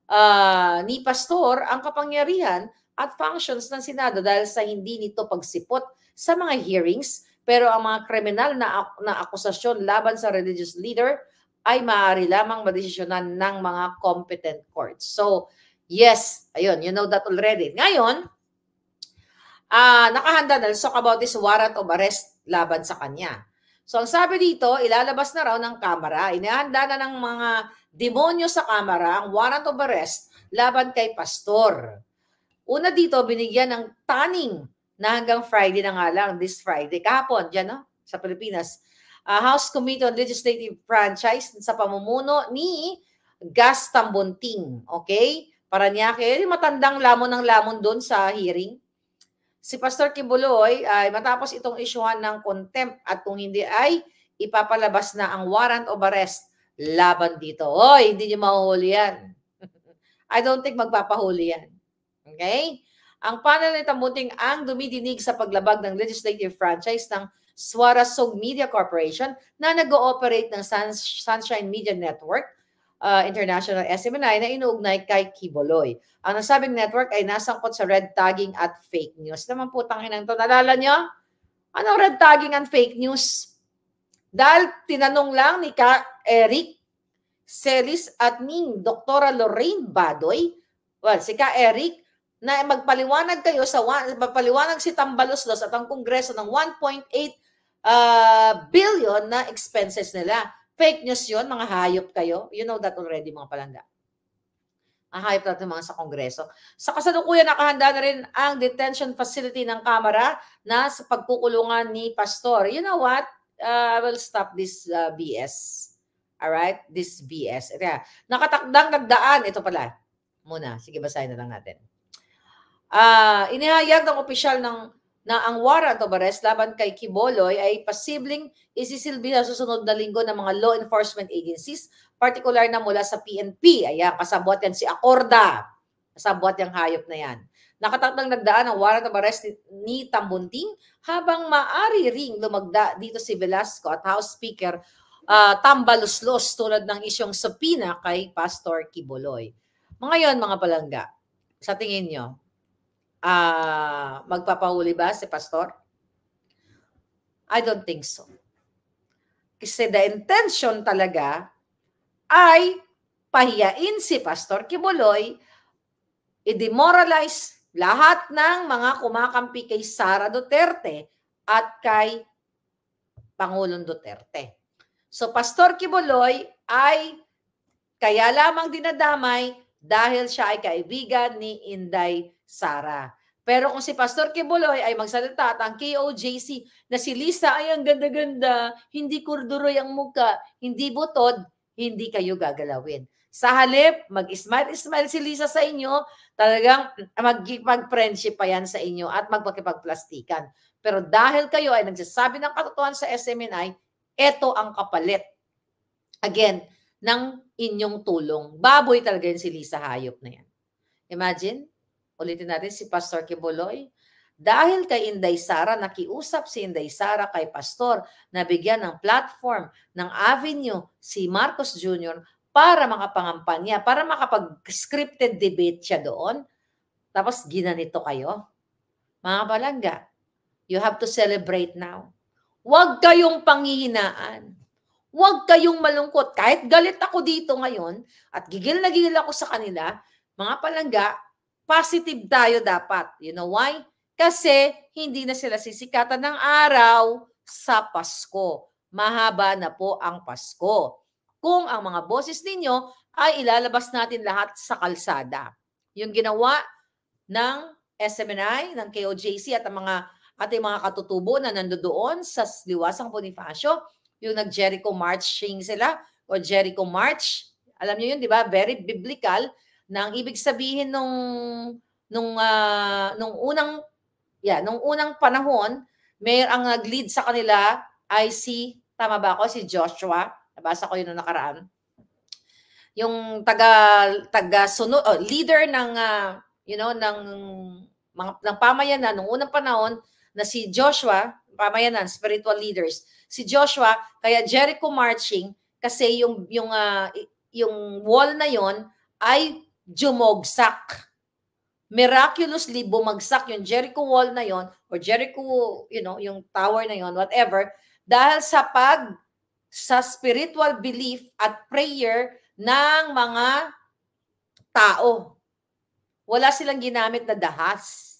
uh, ni Pastor ang kapangyarihan at functions ng Senado dahil sa hindi nito pagsipot sa mga hearings pero ang mga kriminal na, na akusasyon laban sa religious leader ay maaari lamang madesisyonan ng mga competent courts. So, yes, ayun, you know that already. Ngayon, uh, nakahanda na, so talk about this warrant of arrest laban sa kanya. So, ang sabi dito, ilalabas na raw ng Kamara. inihanda na ng mga demonyo sa Kamara ang warrant of arrest laban kay Pastor. Una dito, binigyan ng taning na hanggang Friday na nga lang, this Friday, kahapon, dyan no, sa Pilipinas, uh, House Committee on Legislative Franchise sa pamumuno ni Gas Tambunting, okay? Paranaque, yung matandang lamon ng lamon doon sa hearing. Si Pastor Kibuloy ay matapos itong isyuhan ng contempt at kung hindi ay ipapalabas na ang warrant of arrest laban dito. Hoy, hindi niya mahuhuli yan. I don't think magpapahuli yan. Okay? ang panel ni Tamunting ang dumidinig sa paglabag ng legislative franchise ng Swarasog Media Corporation na nag-ooperate ng Suns Sunshine Media Network uh, International SMNI na inuugnay kay Kiboloy. Ang nasabing network ay nasangkot sa red tagging at fake news. Naman po tanghinang to. Nalala nyo? Ano red tagging and fake news? Dahil tinanong lang ni Ka Eric Celis at ning Dr. Lorraine Badoy, well, si Ka Eric na magpaliwanag kayo sa one, magpaliwanag si Tambaluslos at ang Kongreso ng 1.8 uh, ah, billion na expenses nila. Fake news 'yon, mga hayop kayo. You know that already, mga palangga. Ang hayop natin mga sa Kongreso. Sa kasalukuyan, nakahanda na rin ang detention facility ng Kamara na sa pagkukulungan ni Pastor. You know what? Uh, ah, I will stop this uh, ah, BS. Alright? This BS. Ito, nakatakdang nagdaan. Ito pala. Muna. Sige, basahin na lang natin. Uh, inihayag ng opisyal ng na ang warrant of arrest laban kay Kiboloy ay posibleng isisilbi sa susunod na linggo ng mga law enforcement agencies, particular na mula sa PNP. Ayan, kasabot yan si Acorda. Kasabot yung hayop na yan. Nakatatang nagdaan ang warrant of arrest ni Tambunting habang maari ring lumagda dito si Velasco at House Speaker uh, Tambaluslos tulad ng isyong supina kay Pastor Kiboloy. Mga yon mga palangga, sa tingin nyo, uh, magpapahuli ba si pastor? I don't think so. Kasi the intention talaga ay pahiyain si Pastor Kibuloy, i-demoralize lahat ng mga kumakampi kay Sara Duterte at kay Pangulong Duterte. So Pastor Kibuloy ay kaya lamang dinadamay dahil siya ay kaibigan ni Inday Sara. Pero kung si Pastor Kibuloy ay magsalita at ang KOJC na si Lisa ay ang ganda-ganda, hindi kurduroy ang muka, hindi butod, hindi kayo gagalawin. Sa halip, mag-smile-smile si Lisa sa inyo, talagang mag-friendship pa yan sa inyo at magpakipagplastikan. Pero dahil kayo ay nagsasabi ng katotohanan sa SMNI, ito ang kapalit. Again, ng inyong tulong. Baboy talaga yun si Lisa Hayop na yan. Imagine, ulitin natin si Pastor Kibuloy. Dahil kay Inday Sara, nakiusap si Inday Sara kay Pastor na bigyan ng platform ng avenue si Marcos Jr. para makapangampanya, para makapag-scripted debate siya doon. Tapos ginanito kayo. Mga balanga, you have to celebrate now. Huwag kayong panghihinaan. Huwag kayong malungkot. Kahit galit ako dito ngayon at gigil na gigil ako sa kanila, mga palangga, positive tayo dapat. You know why? Kasi hindi na sila sisikatan ng araw sa Pasko. Mahaba na po ang Pasko. Kung ang mga boses ninyo ay ilalabas natin lahat sa kalsada. Yung ginawa ng SMNI, ng KOJC at ang mga at ang mga katutubo na nandoon sa liwasang Bonifacio, yung nag-Jericho marching sila o Jericho March. Alam niyo yun, di ba? Very biblical na ang ibig sabihin nung nung uh, nung unang yeah, nung unang panahon, may ang nag-lead sa kanila ay si tama ba ako si Joshua? Nabasa ko yun noong nakaraan. Yung taga taga sunod oh, leader ng uh, you know ng mga ng pamayanan nung unang panahon na si Joshua, pamayanan, ah, spiritual leaders, si Joshua, kaya Jericho marching, kasi yung, yung, uh, yung wall na yon ay jumogsak. Miraculously bumagsak yung Jericho wall na yon or Jericho, you know, yung tower na yon, whatever, dahil sa pag sa spiritual belief at prayer ng mga tao. Wala silang ginamit na dahas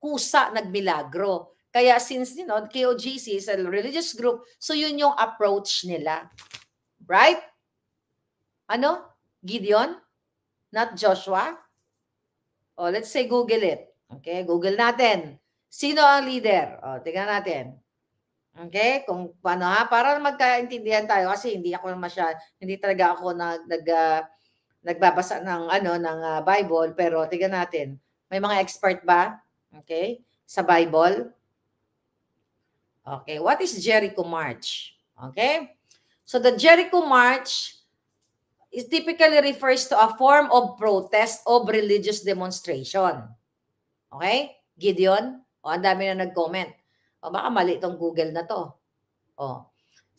kusa nagmilagro. Kaya since, you know, KOGC is a religious group, so yun yung approach nila. Right? Ano? Gideon? Not Joshua? Oh, let's say Google it. Okay, Google natin. Sino ang leader? Oh, tingnan natin. Okay? Kung paano ha? Para magkaintindihan tayo kasi hindi ako masyad, hindi talaga ako nag, nag uh, nagbabasa ng ano ng uh, Bible pero tingnan natin. May mga expert ba? Okay? Sa Bible. Okay, what is Jericho March? Okay? So the Jericho March is typically refers to a form of protest of religious demonstration. Okay? Gideon? O, ang dami na nag-comment. O, baka mali itong Google na to. O.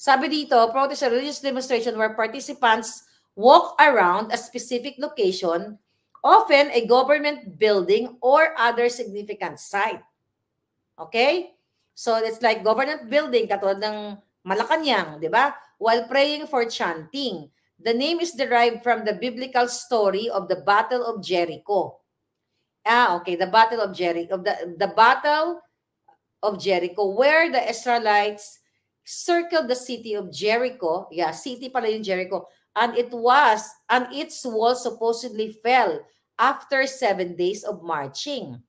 Sabi dito, protest and religious demonstration where participants walk around a specific location often a government building or other significant site. Okay? So it's like government building, katulad ng Malacanang, di ba? While praying for chanting. The name is derived from the biblical story of the Battle of Jericho. Ah, okay, the Battle of Jericho, of the, the Battle of Jericho, where the Israelites circled the city of Jericho. Yeah, city pala yung Jericho and it was and its wall supposedly fell after seven days of marching.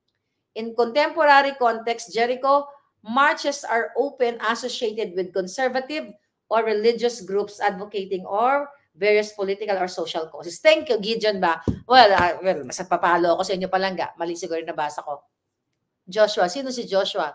In contemporary context, Jericho, marches are open associated with conservative or religious groups advocating or various political or social causes. Thank you, Gideon ba? Well, uh, well mas ako sa inyo palangga. Mali siguro nabasa ko. Joshua, sino si Joshua?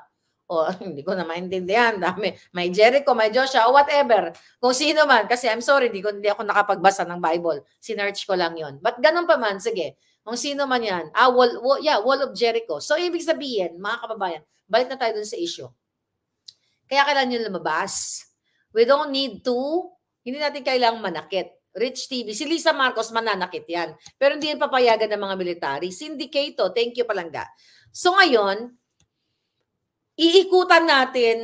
o hindi ko na maintindihan, dami, may Jericho, may Joshua, o whatever, kung sino man, kasi I'm sorry, hindi, ko, hindi ako nakapagbasa ng Bible, sinerch ko lang yon But ganun pa man, sige, kung sino man yan, ah, wall, wall, yeah, wall of Jericho. So, ibig sabihin, mga kababayan, balik na tayo dun sa issue. Kaya kailan yun lumabas? We don't need to, hindi natin kailangang manakit. Rich TV. Si Lisa Marcos mananakit yan. Pero hindi yan papayagan ng mga military. Sindicato, oh, thank you palangga. So ngayon, iikutan natin,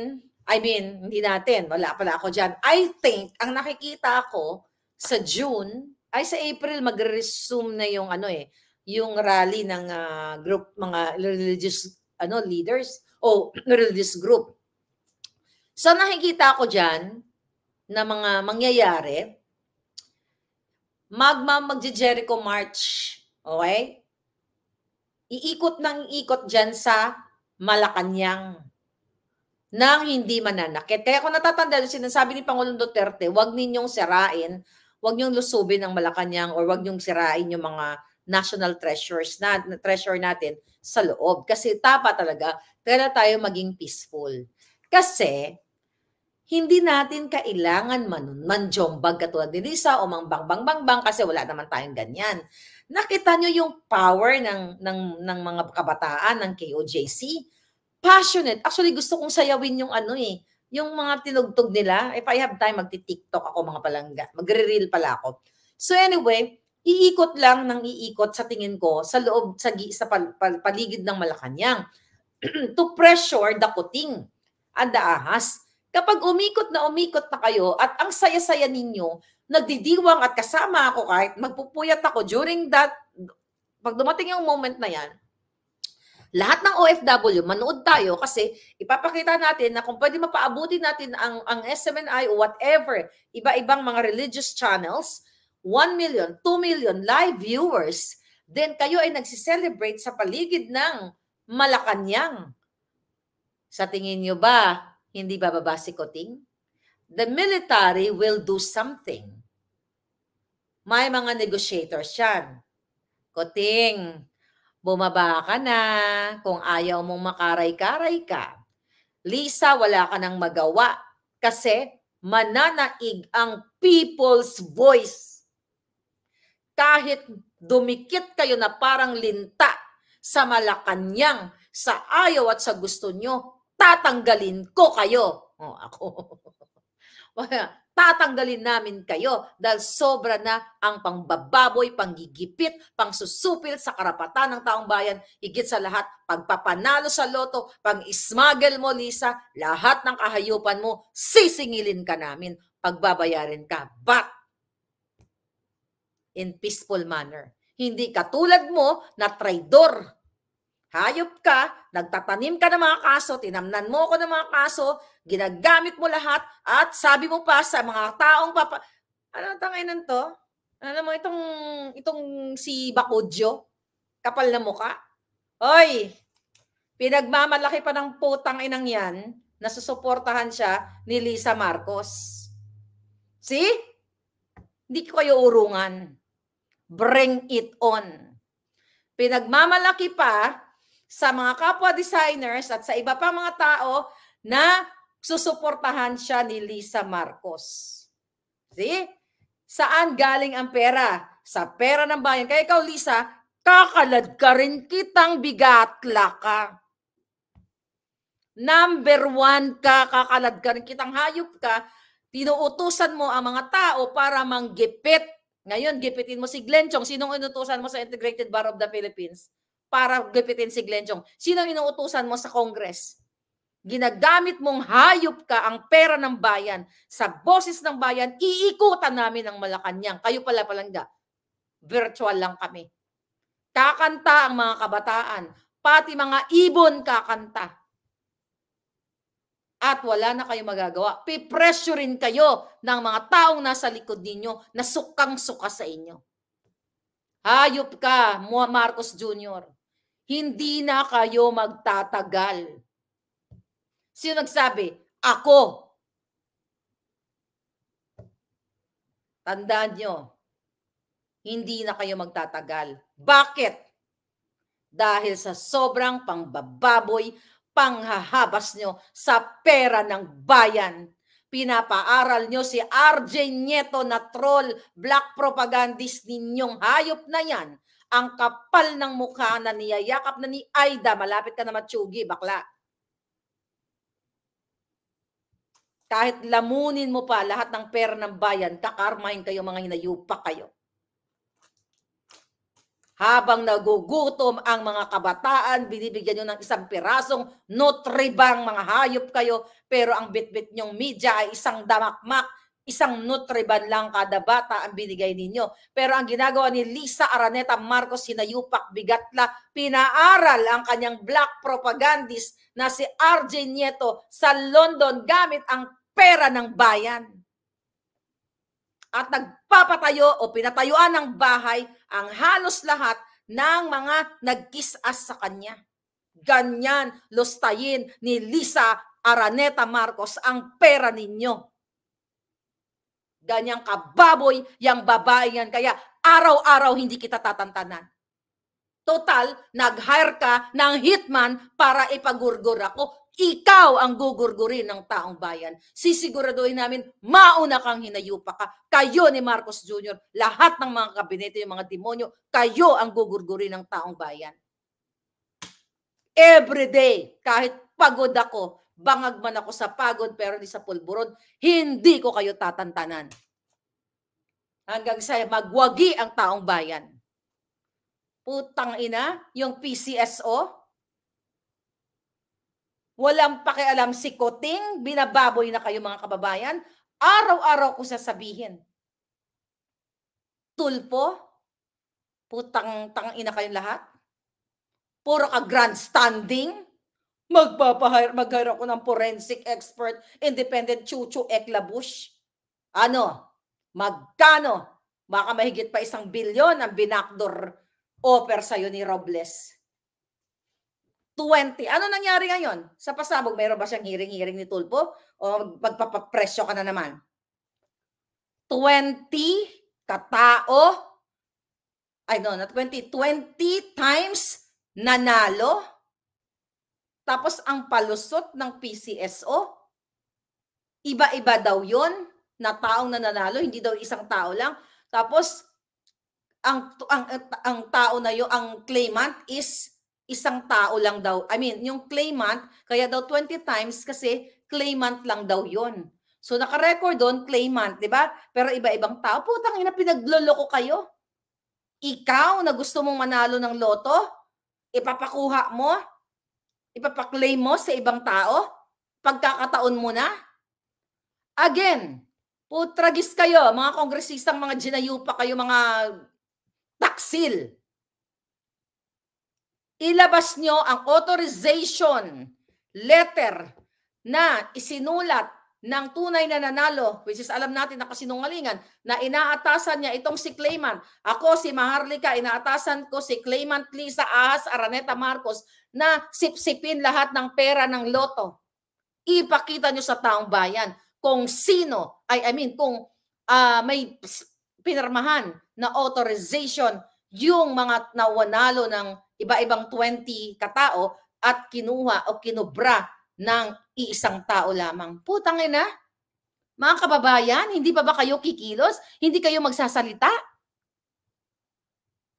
I mean, hindi natin, wala pala ako dyan. I think, ang nakikita ko sa June, ay sa April, mag-resume na yung ano eh, yung rally ng uh, group, mga religious ano leaders o religious group. So nakikita ko dyan na mga mangyayari, magma magje-Jericho March, okay? Iikot ng ikot dyan sa Malacanang nang hindi mananakit. Kaya kung natatanda, sinasabi ni Pangulong Duterte, huwag ninyong sirain, huwag niyong lusubin ang Malacanang or huwag niyong sirain yung mga national treasures na, na treasure natin sa loob. Kasi tapa talaga, kailan tayo maging peaceful. Kasi hindi natin kailangan man, manjombag katulad ni Lisa o mang bang bang bang bang kasi wala naman tayong ganyan. Nakita nyo yung power ng, ng, ng mga kabataan, ng KOJC? Passionate. Actually, gusto kong sayawin yung ano eh, yung mga tinugtog nila. If I have time, magti-TikTok ako mga palangga. Magre-reel pala ako. So anyway, iikot lang ng iikot sa tingin ko sa loob, sa, sa pal, pal, paligid ng Malacanang to pressure the kuting at the ahas Kapag umikot na umikot na kayo at ang saya-saya ninyo, nagdidiwang at kasama ako kahit magpupuyat ako during that, pag dumating yung moment na yan, lahat ng OFW, manood tayo kasi ipapakita natin na kung pwede mapaabuti natin ang, ang SMNI o whatever, iba-ibang mga religious channels, 1 million, 2 million live viewers, then kayo ay nagsiselebrate sa paligid ng Malacanang. Sa tingin nyo ba, hindi ba babasikoting? The military will do something. May mga negotiators yan. Koting, bumaba ka na kung ayaw mong makaray-karay ka. Lisa, wala ka nang magawa kasi mananaig ang people's voice. Kahit dumikit kayo na parang linta sa malakanyang sa ayaw at sa gusto nyo, tatanggalin ko kayo. Oh, ako. tatanggalin namin kayo dahil sobra na ang pangbababoy, panggigipit, pangsusupil sa karapatan ng taong bayan, higit sa lahat, pagpapanalo sa loto, pang-smuggle mo, Lisa, lahat ng kahayupan mo, sisingilin ka namin, pagbabayarin ka. But, in peaceful manner. Hindi katulad mo na traidor Hayop ka, nagtatanim ka ng mga kaso, tinamnan mo ko ng mga kaso, ginagamit mo lahat, at sabi mo pa sa mga taong papa... Ano ang tangainan to? Ano mo itong, itong si Bakudyo? Kapal na mukha. Oy! Pinagmamalaki pa ng putang inang yan, nasusuportahan siya ni Lisa Marcos. See? Hindi ko kayo urungan. Bring it on. Pinagmamalaki pa sa mga kapwa designers at sa iba pa mga tao na susuportahan siya ni Lisa Marcos. See? Saan galing ang pera? Sa pera ng bayan. Kaya ikaw, Lisa, kakalad ka rin kitang bigatla ka. Number one ka, kakalad ka rin kitang hayop ka. Tinuutusan mo ang mga tao para manggipit. Ngayon, gipitin mo si Glenn Chong. Sinong inutusan mo sa Integrated Bar of the Philippines? para gupitin si Glenn Chong. Sino ang inuutusan mo sa Congress? Ginagamit mong hayop ka ang pera ng bayan. Sa boses ng bayan, iikutan namin ang Malacanang. Kayo pala palangga. Virtual lang kami. Kakanta ang mga kabataan. Pati mga ibon kakanta. At wala na kayong magagawa. Pipressurein kayo ng mga taong nasa likod ninyo na sukang-suka sa inyo. Hayop ka, Marcos Jr. Hindi na kayo magtatagal. Sino nagsabi? Ako. Tandaan nyo, hindi na kayo magtatagal. Bakit? Dahil sa sobrang pangbababoy, panghahabas nyo sa pera ng bayan pinapaaral nyo si RJ Nieto na troll black propagandist ninyong hayop na yan. Ang kapal ng mukha na niyayakap na ni Aida. Malapit ka na matsugi, bakla. Kahit lamunin mo pa lahat ng pera ng bayan, kakarmahin kayo mga hinayupa kayo. Habang nagugutom ang mga kabataan, binibigyan nyo ng isang pirasong nutribang mga hayop kayo, pero ang bitbit nyong media ay isang damakmak, isang nutriban lang kada bata ang binigay ninyo. Pero ang ginagawa ni Lisa Araneta Marcos sinayupak Bigatla, pinaaral ang kanyang black propagandist na si RJ Nieto sa London gamit ang pera ng bayan. At nagpapatayo o pinatayuan ng bahay ang halos lahat ng mga nagkisas sa kanya. Ganyan lustayin ni Lisa Araneta Marcos ang pera ninyo. Ganyang kababoy yang babae yan. Kaya araw-araw hindi kita tatantanan. Total, nag-hire ka ng hitman para ipagurgur ako ikaw ang gugurgurin ng taong bayan. Sisiguraduhin namin, mauna kang hinayupa ka. Kayo ni Marcos Jr., lahat ng mga kabinete, yung mga demonyo, kayo ang gugurgurin ng taong bayan. Every day, kahit pagod ako, bangag man ako sa pagod pero di sa pulburod, hindi ko kayo tatantanan. Hanggang sa magwagi ang taong bayan. Putang ina, yung PCSO, Walang pakialam si Koting, binababoy na kayo mga kababayan. Araw-araw ko sasabihin. Tulpo, putang tang ina kayong lahat. Puro ka grandstanding. Magpapahire, mag-hire ako ng forensic expert, independent chuchu eklabush. Ano? Magkano? Baka mahigit pa isang bilyon ang binakdor offer sa'yo ni Robles. 20. Ano nangyari ngayon? Sa pasabog, meron ba siyang hiring-hiring ni Tulpo? O magpapapresyo ka na naman? 20 katao, ay no, not 20, 20 times nanalo. Tapos ang palusot ng PCSO, iba-iba daw yon na taong nananalo, hindi daw isang tao lang. Tapos ang ang ang tao na 'yo, ang claimant is isang tao lang daw. I mean, yung claimant, kaya daw 20 times kasi claimant lang daw yon. So naka-record doon, claimant, di ba? Pero iba-ibang tao, putang ina, pinagloloko kayo. Ikaw na gusto mong manalo ng loto, ipapakuha mo, ipapaklaim mo sa ibang tao, pagkakataon mo na. Again, putragis kayo, mga kongresistang mga ginayupa kayo, mga taksil ilabas nyo ang authorization letter na isinulat ng tunay na nanalo, which is alam natin na kasinungalingan, na inaatasan niya itong si Clayman. Ako, si Maharlika, inaatasan ko si Clayman Lisa Ahas Araneta Marcos na sipsipin lahat ng pera ng loto. Ipakita niyo sa taong bayan kung sino, ay I mean, kung uh, may pinarmahan na authorization yung mga nawanalo ng iba-ibang 20 katao at kinuha o kinubra ng iisang tao lamang. Putang ina, mga kababayan, hindi pa ba kayo kikilos? Hindi kayo magsasalita?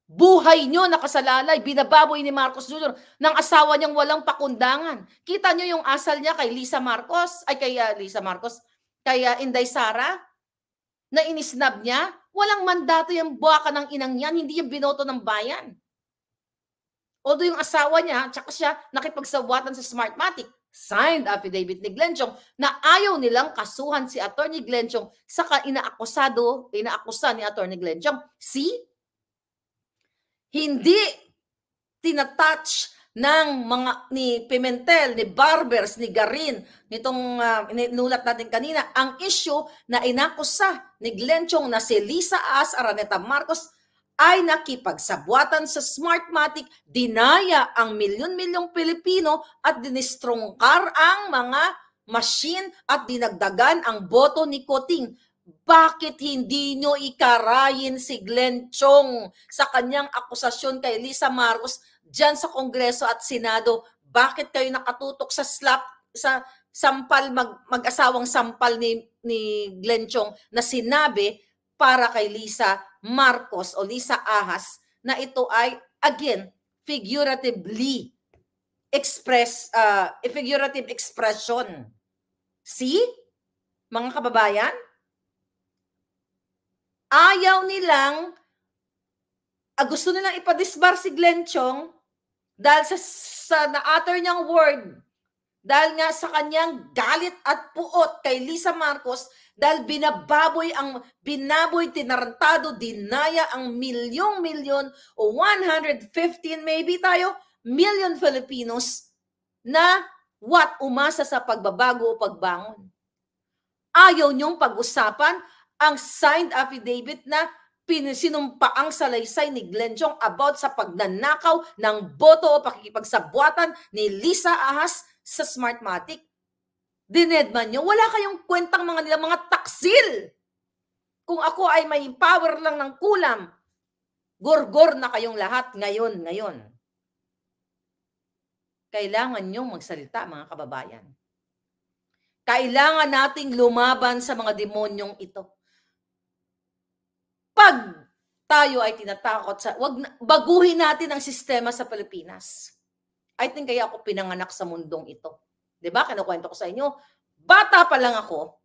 Buhay nyo nakasalalay, binababoy ni Marcos Jr. ng asawa niyang walang pakundangan. Kita nyo yung asal niya kay Lisa Marcos, ay kay uh, Lisa Marcos, kay uh, Inday Sara, na inisnab niya. Walang mandato yung buwaka ng inang yan, hindi yung binoto ng bayan. Although yung asawa niya, tsaka siya, nakipagsabwatan sa Smartmatic. Signed affidavit ni Glenchong na ayaw nilang kasuhan si Attorney Glenchong sa inaakusado, inaakusa ni Attorney Glenchong. See? Hindi tinatouch ng mga ni Pimentel, ni Barbers, ni Garin, nitong uh, ninulat natin kanina, ang issue na inakusa ni Glenchong na si Lisa As, Araneta Marcos ay nakipagsabwatan sa Smartmatic, dinaya ang milyon-milyong Pilipino at dinistrongkar ang mga machine at dinagdagan ang boto ni Koting. Bakit hindi nyo ikarayin si Glenn Chong sa kanyang akusasyon kay Lisa Marcos dyan sa Kongreso at Senado? Bakit kayo nakatutok sa slap sa sampal mag, mag-asawang sampal ni ni Glenn Chong na sinabi para kay Lisa Marcos o Lisa Ahas na ito ay again figuratively express uh, figurative expression. See? Mga kababayan, ayaw nilang uh, gusto nilang ipadisbar si Glenn Chong dahil sa, sa na-utter niyang word dahil nga sa kanyang galit at puot kay Lisa Marcos dahil binababoy ang binaboy tinarantado dinaya ang milyong milyon o 115 maybe tayo million Filipinos na what umasa sa pagbabago o pagbangon. Ayaw niyong pag-usapan ang signed affidavit na pinisinumpa ang salaysay ni Glenn Chong about sa pagnanakaw ng boto o pakikipagsabwatan ni Lisa Ahas sa Smartmatic. Dinedman nyo. Wala kayong kwentang mga nila, mga taksil. Kung ako ay may power lang ng kulam, gorgor na kayong lahat ngayon, ngayon. Kailangan nyo magsalita, mga kababayan. Kailangan nating lumaban sa mga demonyong ito. Pag tayo ay tinatakot sa wag baguhin natin ang sistema sa Pilipinas. I think kaya ako pinanganak sa mundong ito. 'Di ba? Kinukuwento ko sa inyo, bata pa lang ako,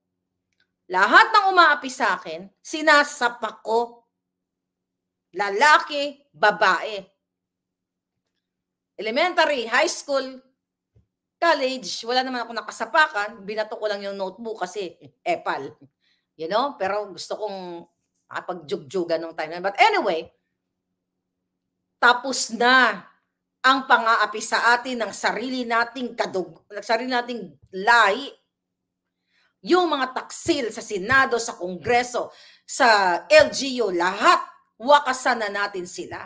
lahat ng umaapi sa akin, sinasapak ko. Lalaki, babae. Elementary, high school, college, wala naman ako nakasapakan, binato ko lang yung notebook kasi eh, epal. You know? Pero gusto kong kapagjugjugan nung time. But anyway, tapos na ang pangaapi sa atin ng sarili nating kadug, ng sarili nating lay, yung mga taksil sa Senado, sa Kongreso, sa LGU, lahat wakasan na natin sila.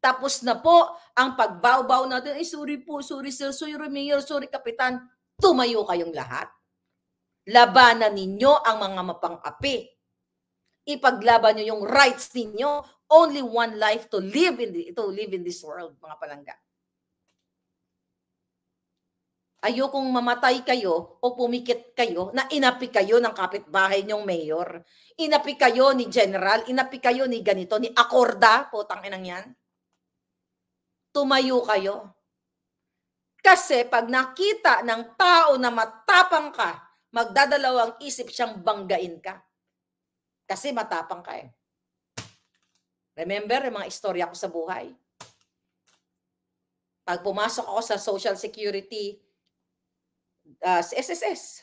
Tapos na po ang pagbaw-baw natin, ay sorry po, sorry sir, sorry mayor, sorry kapitan, tumayo kayong lahat. Labanan ninyo ang mga mapang-api. Ipaglaban nyo yung rights ninyo. Only one life to live in the, to live in this world, mga palangga. Ayokong mamatay kayo o pumikit kayo na inapi kayo ng kapitbahay niyong mayor. Inapi kayo ni general, inapi kayo ni ganito, ni akorda, putang inang yan. Tumayo kayo. Kasi pag nakita ng tao na matapang ka, magdadalawang isip siyang banggain ka. Kasi matapang ka eh. Remember yung mga istorya ko sa buhay? Pag pumasok ako sa Social Security uh, sa SSS,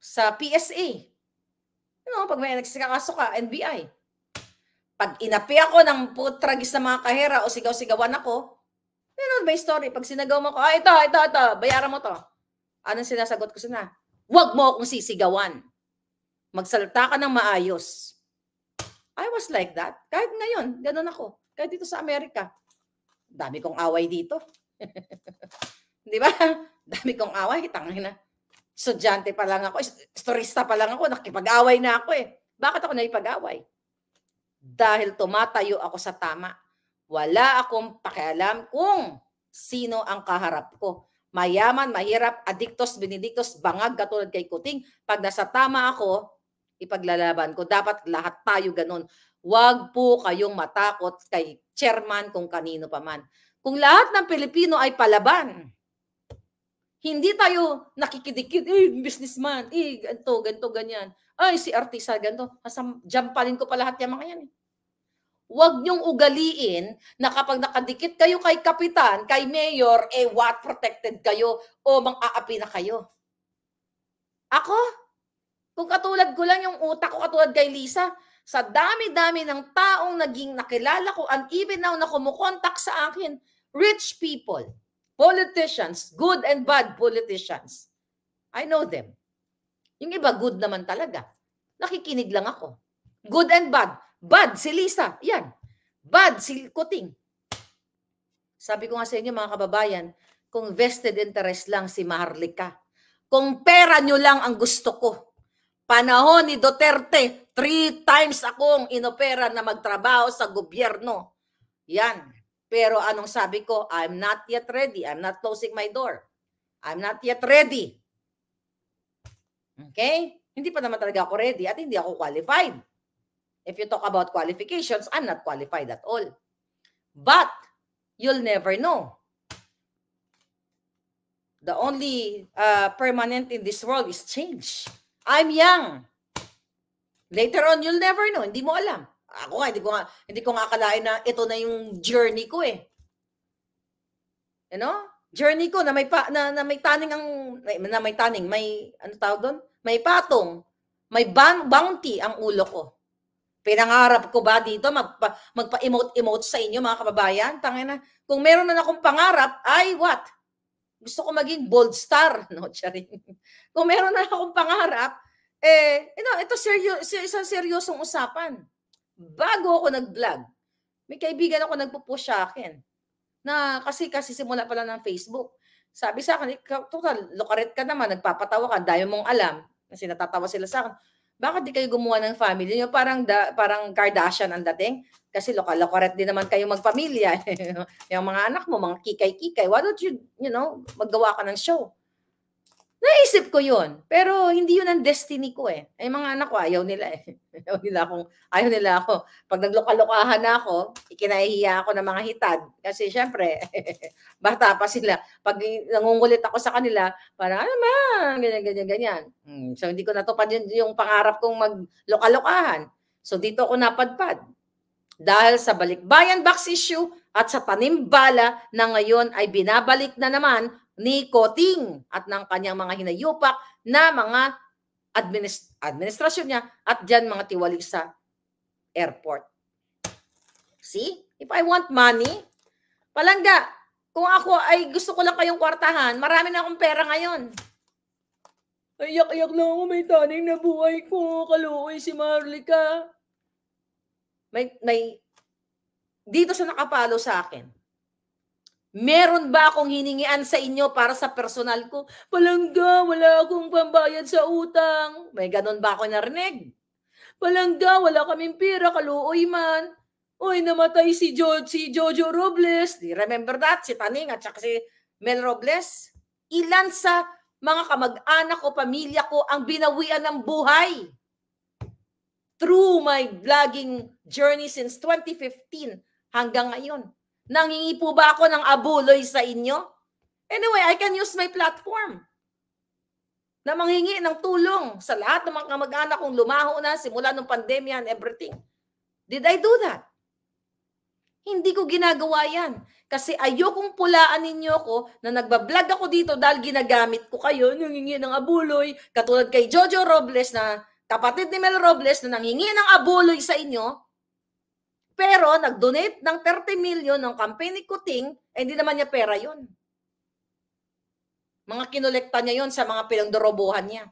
sa PSA. Ano, pag may nagsikaso ka, NBI. Pag inapi ako ng putragis na mga kahera o sigaw-sigawan ako, meron may story. Pag sinagaw mo ko, ah, ito, ito, ito, bayaran mo to. Anong sinasagot ko sana? Huwag mo akong sisigawan. Magsalta ka ng maayos. I was like that. Kahit ngayon, ganun ako. Kahit dito sa Amerika. Dami kong away dito. Di ba? Dami kong away, tangin na. Estudyante pa lang ako, istorista pa lang ako, nakipag-away na ako eh. Bakit ako naipag-away? Dahil tumatayo ako sa tama. Wala akong pakialam kung sino ang kaharap ko. Mayaman, mahirap, adiktos, benediktos, bangag, katulad kay Kuting. Pag nasa tama ako, ipaglalaban ko. Dapat lahat tayo ganun. Huwag po kayong matakot kay chairman kung kanino pa man. Kung lahat ng Pilipino ay palaban, hindi tayo nakikidikit, eh, businessman, eh, ganito, ganito, ganyan. Ay, si artista, ganito. jumpalin ko pa lahat yung mga yan. Eh. Huwag niyong ugaliin na kapag nakadikit kayo kay kapitan, kay mayor, eh what, protected kayo o mang-aapi na kayo. Ako, kung katulad ko lang yung utak ko katulad kay Lisa, sa dami-dami ng taong naging nakilala ko and even now na kumukontak sa akin, rich people, Politicians, good and bad politicians. I know them. Yung iba, good naman talaga. Nakikinig lang ako. Good and bad. Bad si Lisa. Yan. Bad si Kuting. Sabi ko nga sa inyo mga kababayan, kung vested interest lang si Maharlika, kung pera nyo lang ang gusto ko, panahon ni Duterte, three times akong inopera na magtrabaho sa gobyerno. Yan. Pero anong sabi ko? I'm not yet ready. I'm not closing my door. I'm not yet ready. Okay? Hindi pa naman talaga ako ready at hindi ako qualified. If you talk about qualifications, I'm not qualified at all. But, you'll never know. The only uh, permanent in this world is change. I'm young. Later on, you'll never know. Hindi mo alam. Ako nga, hindi ko nga, hindi ko nga akalain na ito na yung journey ko eh. You know? Journey ko na may pa, na, na may taning ang na may taning, may ano tawag doon? May patong, may ban, bounty ang ulo ko. Pinangarap ko ba dito magpa, magpa-emote-emote sa inyo mga kababayan? Tangina, kung meron na akong pangarap, ay what? Gusto ko maging bold star, no, Charing. kung meron na akong pangarap, eh, you know, ito seryo, isang seryosong usapan bago ako nag-vlog, may kaibigan ako nagpo-post sa akin. Na kasi kasi simula pala ng Facebook. Sabi sa akin, total, lokaret ka naman, nagpapatawa ka, dahil mong alam, kasi natatawa sila sa akin. Bakit di kayo gumawa ng family niyo? Parang da, parang Kardashian ang dating. Kasi lokal lokaret din naman kayo magpamilya. yung mga anak mo, mga kikay-kikay. Why don't you, you know, maggawa ka ng show? Naisip ko yun. Pero hindi yun ang destiny ko eh. Ay mga anak ko, ayaw nila eh. Ayaw nila, akong, ayaw nila ako. Pag naglokalokahan ako, ikinahihiya ako ng mga hitad. Kasi syempre, bata pa sila. Pag nangungulit ako sa kanila, para ano ma, ganyan, ganyan, ganyan. Hmm. So hindi ko natupad yun, yung pangarap kong maglokalokahan. So dito ako napadpad. Dahil sa balikbayan box issue at sa tanimbala na ngayon ay binabalik na naman ni Koting at ng kanyang mga hinayupak na mga administ- administrasyon niya at dyan mga tiwali sa airport. See? If I want money, palangga, kung ako ay gusto ko lang kayong kwartahan, marami na akong pera ngayon. Ayak-ayak lang ako, may taning na buhay ko. Kaluoy si Marlica. May, may, dito sa nakapalo sa akin, Meron ba akong hiningian sa inyo para sa personal ko? Palangga, wala akong pambayad sa utang. May ganun ba ako narinig? Palangga, wala kaming pira, kaluoy man. Uy, namatay si, jo si Jojo Robles. Di remember that? Si Taning at saka si Mel Robles. Ilan sa mga kamag-anak o pamilya ko ang binawian ng buhay? Through my vlogging journey since 2015 hanggang ngayon. Nangingi po ba ako ng abuloy sa inyo? Anyway, I can use my platform na manghingi ng tulong sa lahat ng mga kamag-anak kong lumaho na simula ng pandemya and everything. Did I do that? Hindi ko ginagawa yan. Kasi ayokong pulaan ninyo ako na nagbablog ako dito dahil ginagamit ko kayo, nangingi ng abuloy, katulad kay Jojo Robles na kapatid ni Mel Robles na nangingi ng abuloy sa inyo, pero nag-donate ng 30 million ng campaign ni Kuting, eh, hindi naman niya pera yon. Mga kinolekta niya yon sa mga pinagdorobohan niya.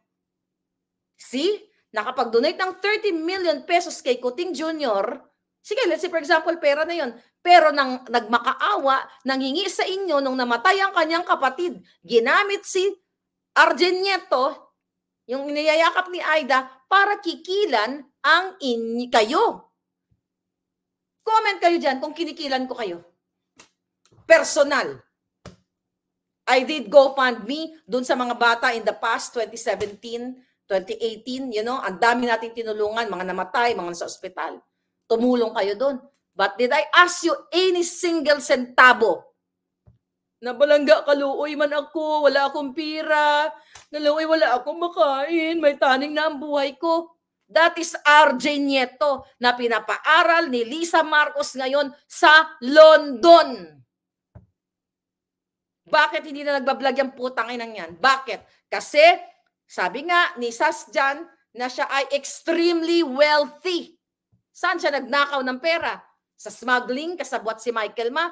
See? Nakapag-donate ng 30 million pesos kay Kuting Jr., sige, let's say for example, pera na yon. Pero nang nagmakaawa, nanghingi sa inyo nung namatay ang kanyang kapatid, ginamit si Argenieto, yung iniyayakap ni Aida, para kikilan ang in kayo Comment kayo dyan kung kinikilan ko kayo. Personal. I did go fund me dun sa mga bata in the past, 2017, 2018, you know, ang dami natin tinulungan, mga namatay, mga nasa ospital. Tumulong kayo dun. But did I ask you any single centavo? Nabalangga kaluoy man ako, wala akong pira, naluoy wala akong makain, may taning na ang buhay ko. That is RJ Nieto na pinapaaral ni Lisa Marcos ngayon sa London. Bakit hindi na nagbablog yung putang inang yan? Bakit? Kasi sabi nga ni Sasjan na siya ay extremely wealthy. Saan siya nagnakaw ng pera? Sa smuggling, kasabwat si Michael Ma,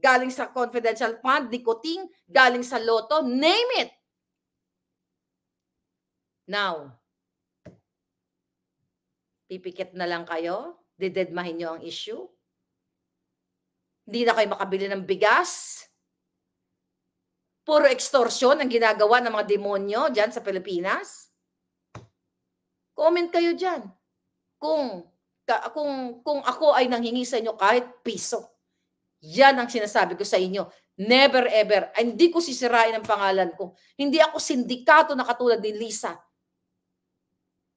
galing sa confidential fund, ni Kuting, galing sa loto, name it. Now, Pipikit na lang kayo? Didedmahin nyo ang issue? Hindi na kayo makabili ng bigas? Puro extortion ang ginagawa ng mga demonyo dyan sa Pilipinas? Comment kayo dyan. Kung, ka, kung, kung ako ay nanghingi sa inyo kahit piso, yan ang sinasabi ko sa inyo. Never ever. Hindi ko sisirain ang pangalan ko. Hindi ako sindikato na katulad ni Lisa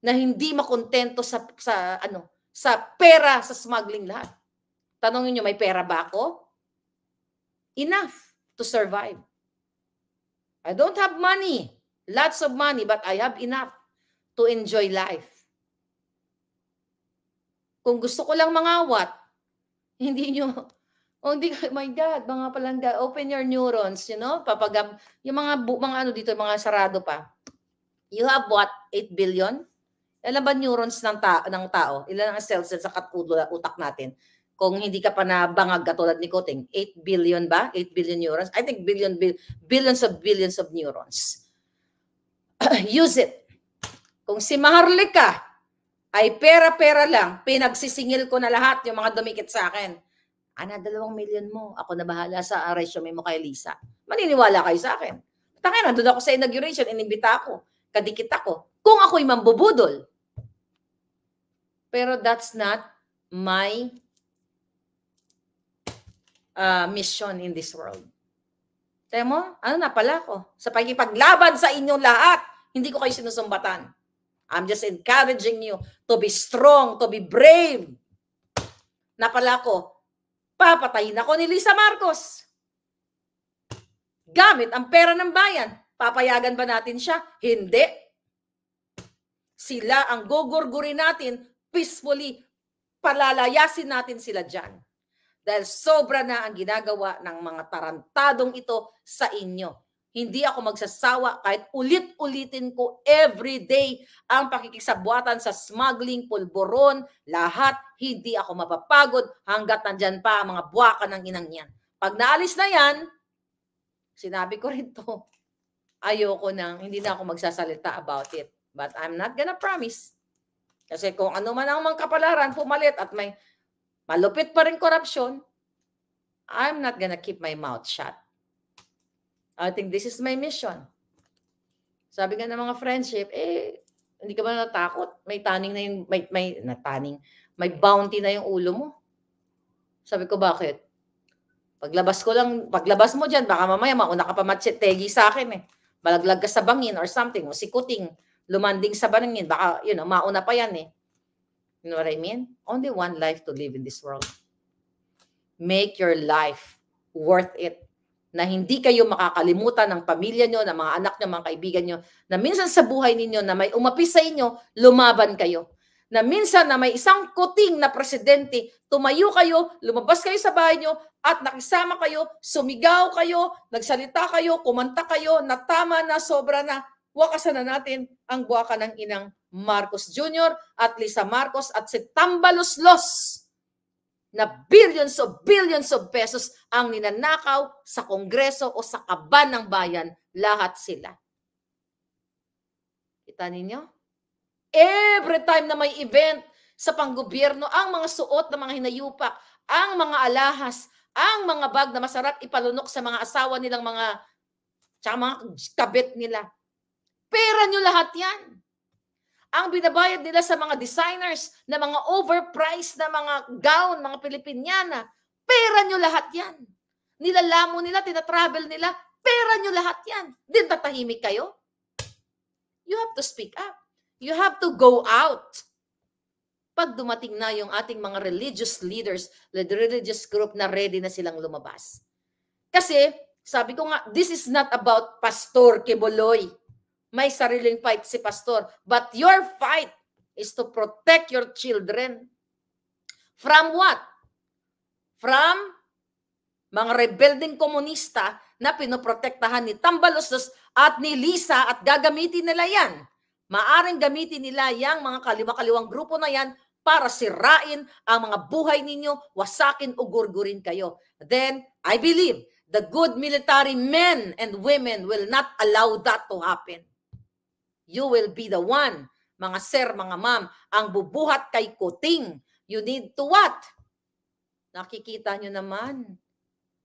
na hindi makontento sa sa ano, sa pera sa smuggling lahat. Tanongin niyo may pera ba ako? Enough to survive. I don't have money, lots of money, but I have enough to enjoy life. Kung gusto ko lang mangawat, hindi nyo, oh, hindi, my God, mga palangga, open your neurons, you know, papagam, yung mga, mga ano dito, mga sarado pa. You have what, 8 billion? Ilan eh, ba neurons ng, ta- ng tao? Ilan ang cells sa utak natin? Kung hindi ka pa nabangag katulad ni Koting, 8 billion ba? 8 billion neurons? I think billion, bil- billions of billions of neurons. Use it. Kung si Maharlika ay pera-pera lang, pinagsisingil ko na lahat yung mga dumikit sa akin. Ana, dalawang million mo. Ako na bahala sa resume mo kay Lisa. Maniniwala kayo sa akin. Taka, nandun ako sa inauguration, inimbita ako, kadikit ako. Kung ako'y mambubudol, pero that's not my uh, mission in this world. Tiyan mo, ano na pala ko? Sa pagkipaglaban sa inyo lahat, hindi ko kayo sinusumbatan. I'm just encouraging you to be strong, to be brave. Na pala ko, papatayin ako ni Lisa Marcos. Gamit ang pera ng bayan. Papayagan ba natin siya? Hindi. Sila ang gugurgurin natin peacefully palalayasin natin sila dyan. Dahil sobra na ang ginagawa ng mga tarantadong ito sa inyo. Hindi ako magsasawa kahit ulit-ulitin ko every day ang pakikisabuatan sa smuggling, pulboron, lahat. Hindi ako mapapagod hanggat nandyan pa ang mga buwaka ng inang yan. Pag naalis na yan, sinabi ko rin to, ayoko nang, hindi na ako magsasalita about it. But I'm not gonna promise kasi kung ano man ang mga kapalaran, pumalit at may malupit pa rin korupsyon, I'm not gonna keep my mouth shut. I think this is my mission. Sabi nga ng mga friendship, eh, hindi ka ba natakot? May taning na yung, may, may, nataning, may bounty na yung ulo mo. Sabi ko, bakit? Paglabas ko lang, paglabas mo dyan, baka mamaya mauna ka pa matsetegi sa akin eh. Malaglag ka sa bangin or something, o sikuting lumanding sa barangin, baka, you know, mauna pa yan eh. You know what I mean? Only one life to live in this world. Make your life worth it. Na hindi kayo makakalimutan ng pamilya nyo, ng mga anak nyo, mga kaibigan nyo, na minsan sa buhay ninyo na may umapis sa inyo, lumaban kayo. Na minsan na may isang kuting na presidente, tumayo kayo, lumabas kayo sa bahay nyo, at nakisama kayo, sumigaw kayo, nagsalita kayo, kumanta kayo, natama na, sobra na, wakasan na natin ang buwaka ng inang Marcos Jr. at Lisa Marcos at si Tambaloslos na billions of billions of pesos ang ninanakaw sa Kongreso o sa kaban ng bayan. Lahat sila. Kita ninyo? Every time na may event sa panggobyerno, ang mga suot ng mga hinayupa, ang mga alahas, ang mga bag na masarap ipalunok sa mga asawa nilang mga tsaka mga kabit nila. Pera nyo lahat yan. Ang binabayad nila sa mga designers na mga overpriced na mga gown, mga Pilipinyana, pera nyo lahat yan. Nilalamo nila, tinatravel nila, pera nyo lahat yan. Din tatahimik kayo. You have to speak up. You have to go out. Pag dumating na yung ating mga religious leaders, religious group na ready na silang lumabas. Kasi, sabi ko nga, this is not about Pastor Keboloy may sariling fight si pastor. But your fight is to protect your children. From what? From mga rebelding komunista na pinoprotektahan ni Tambalusdos at ni Lisa at gagamitin nila yan. Maaring gamitin nila yang mga kaliwa-kaliwang grupo na yan para sirain ang mga buhay ninyo, wasakin o gurgurin kayo. Then, I believe the good military men and women will not allow that to happen. You will be the one, mga sir, mga ma'am, ang bubuhat kay kuting. You need to what? Nakikita nyo naman.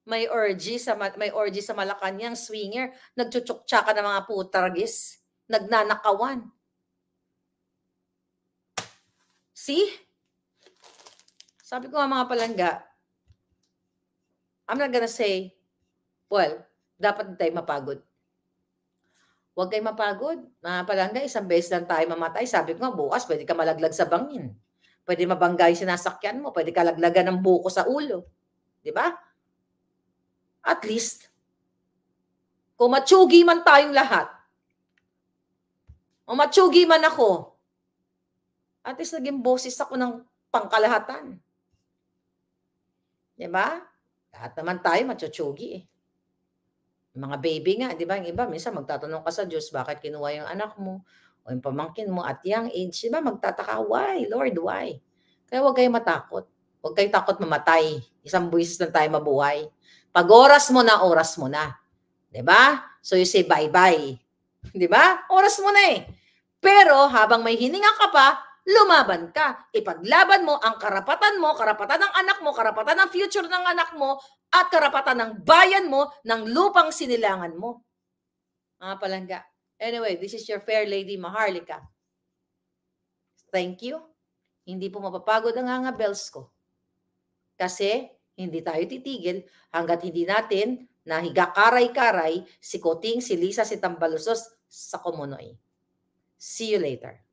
May orgy sa may orgy sa Malacanang swinger, nagchuchuktsakan ng mga putargis, nagnanakawan. See? Sabi ko nga mga palangga, I'm not gonna say, well, dapat tayo mapagod. Huwag kayo mapagod. Mga palangga, isang beses lang tayo mamatay. Sabi ko nga, bukas pwede ka malaglag sa bangin. Pwede mabangga yung sinasakyan mo. Pwede ka laglagan ng buko sa ulo. Di ba? At least, kung matsugi man tayong lahat, o matsugi man ako, at least naging boses ako ng pangkalahatan. Di ba? Lahat naman tayo matsugi eh mga baby nga, di ba? Yung iba, minsan magtatanong ka sa Diyos, bakit kinuha yung anak mo? O yung pamangkin mo at young age, di ba? Magtataka, why? Lord, why? Kaya huwag kayo matakot. Huwag kayo takot mamatay. Isang buwis na tayo mabuhay. Pag oras mo na, oras mo na. Di ba? So you say bye-bye. Di ba? Oras mo na eh. Pero habang may hininga ka pa, lumaban ka. Ipaglaban mo ang karapatan mo, karapatan ng anak mo, karapatan ng future ng anak mo, at karapatan ng bayan mo, ng lupang sinilangan mo. Mga palangga. Anyway, this is your fair lady, Maharlika. Thank you. Hindi po mapapagod ang hanga bells ko. Kasi hindi tayo titigil hanggat hindi natin nahiga karay-karay si Koting, si Lisa, si Tambalusos sa Komonoy. See you later.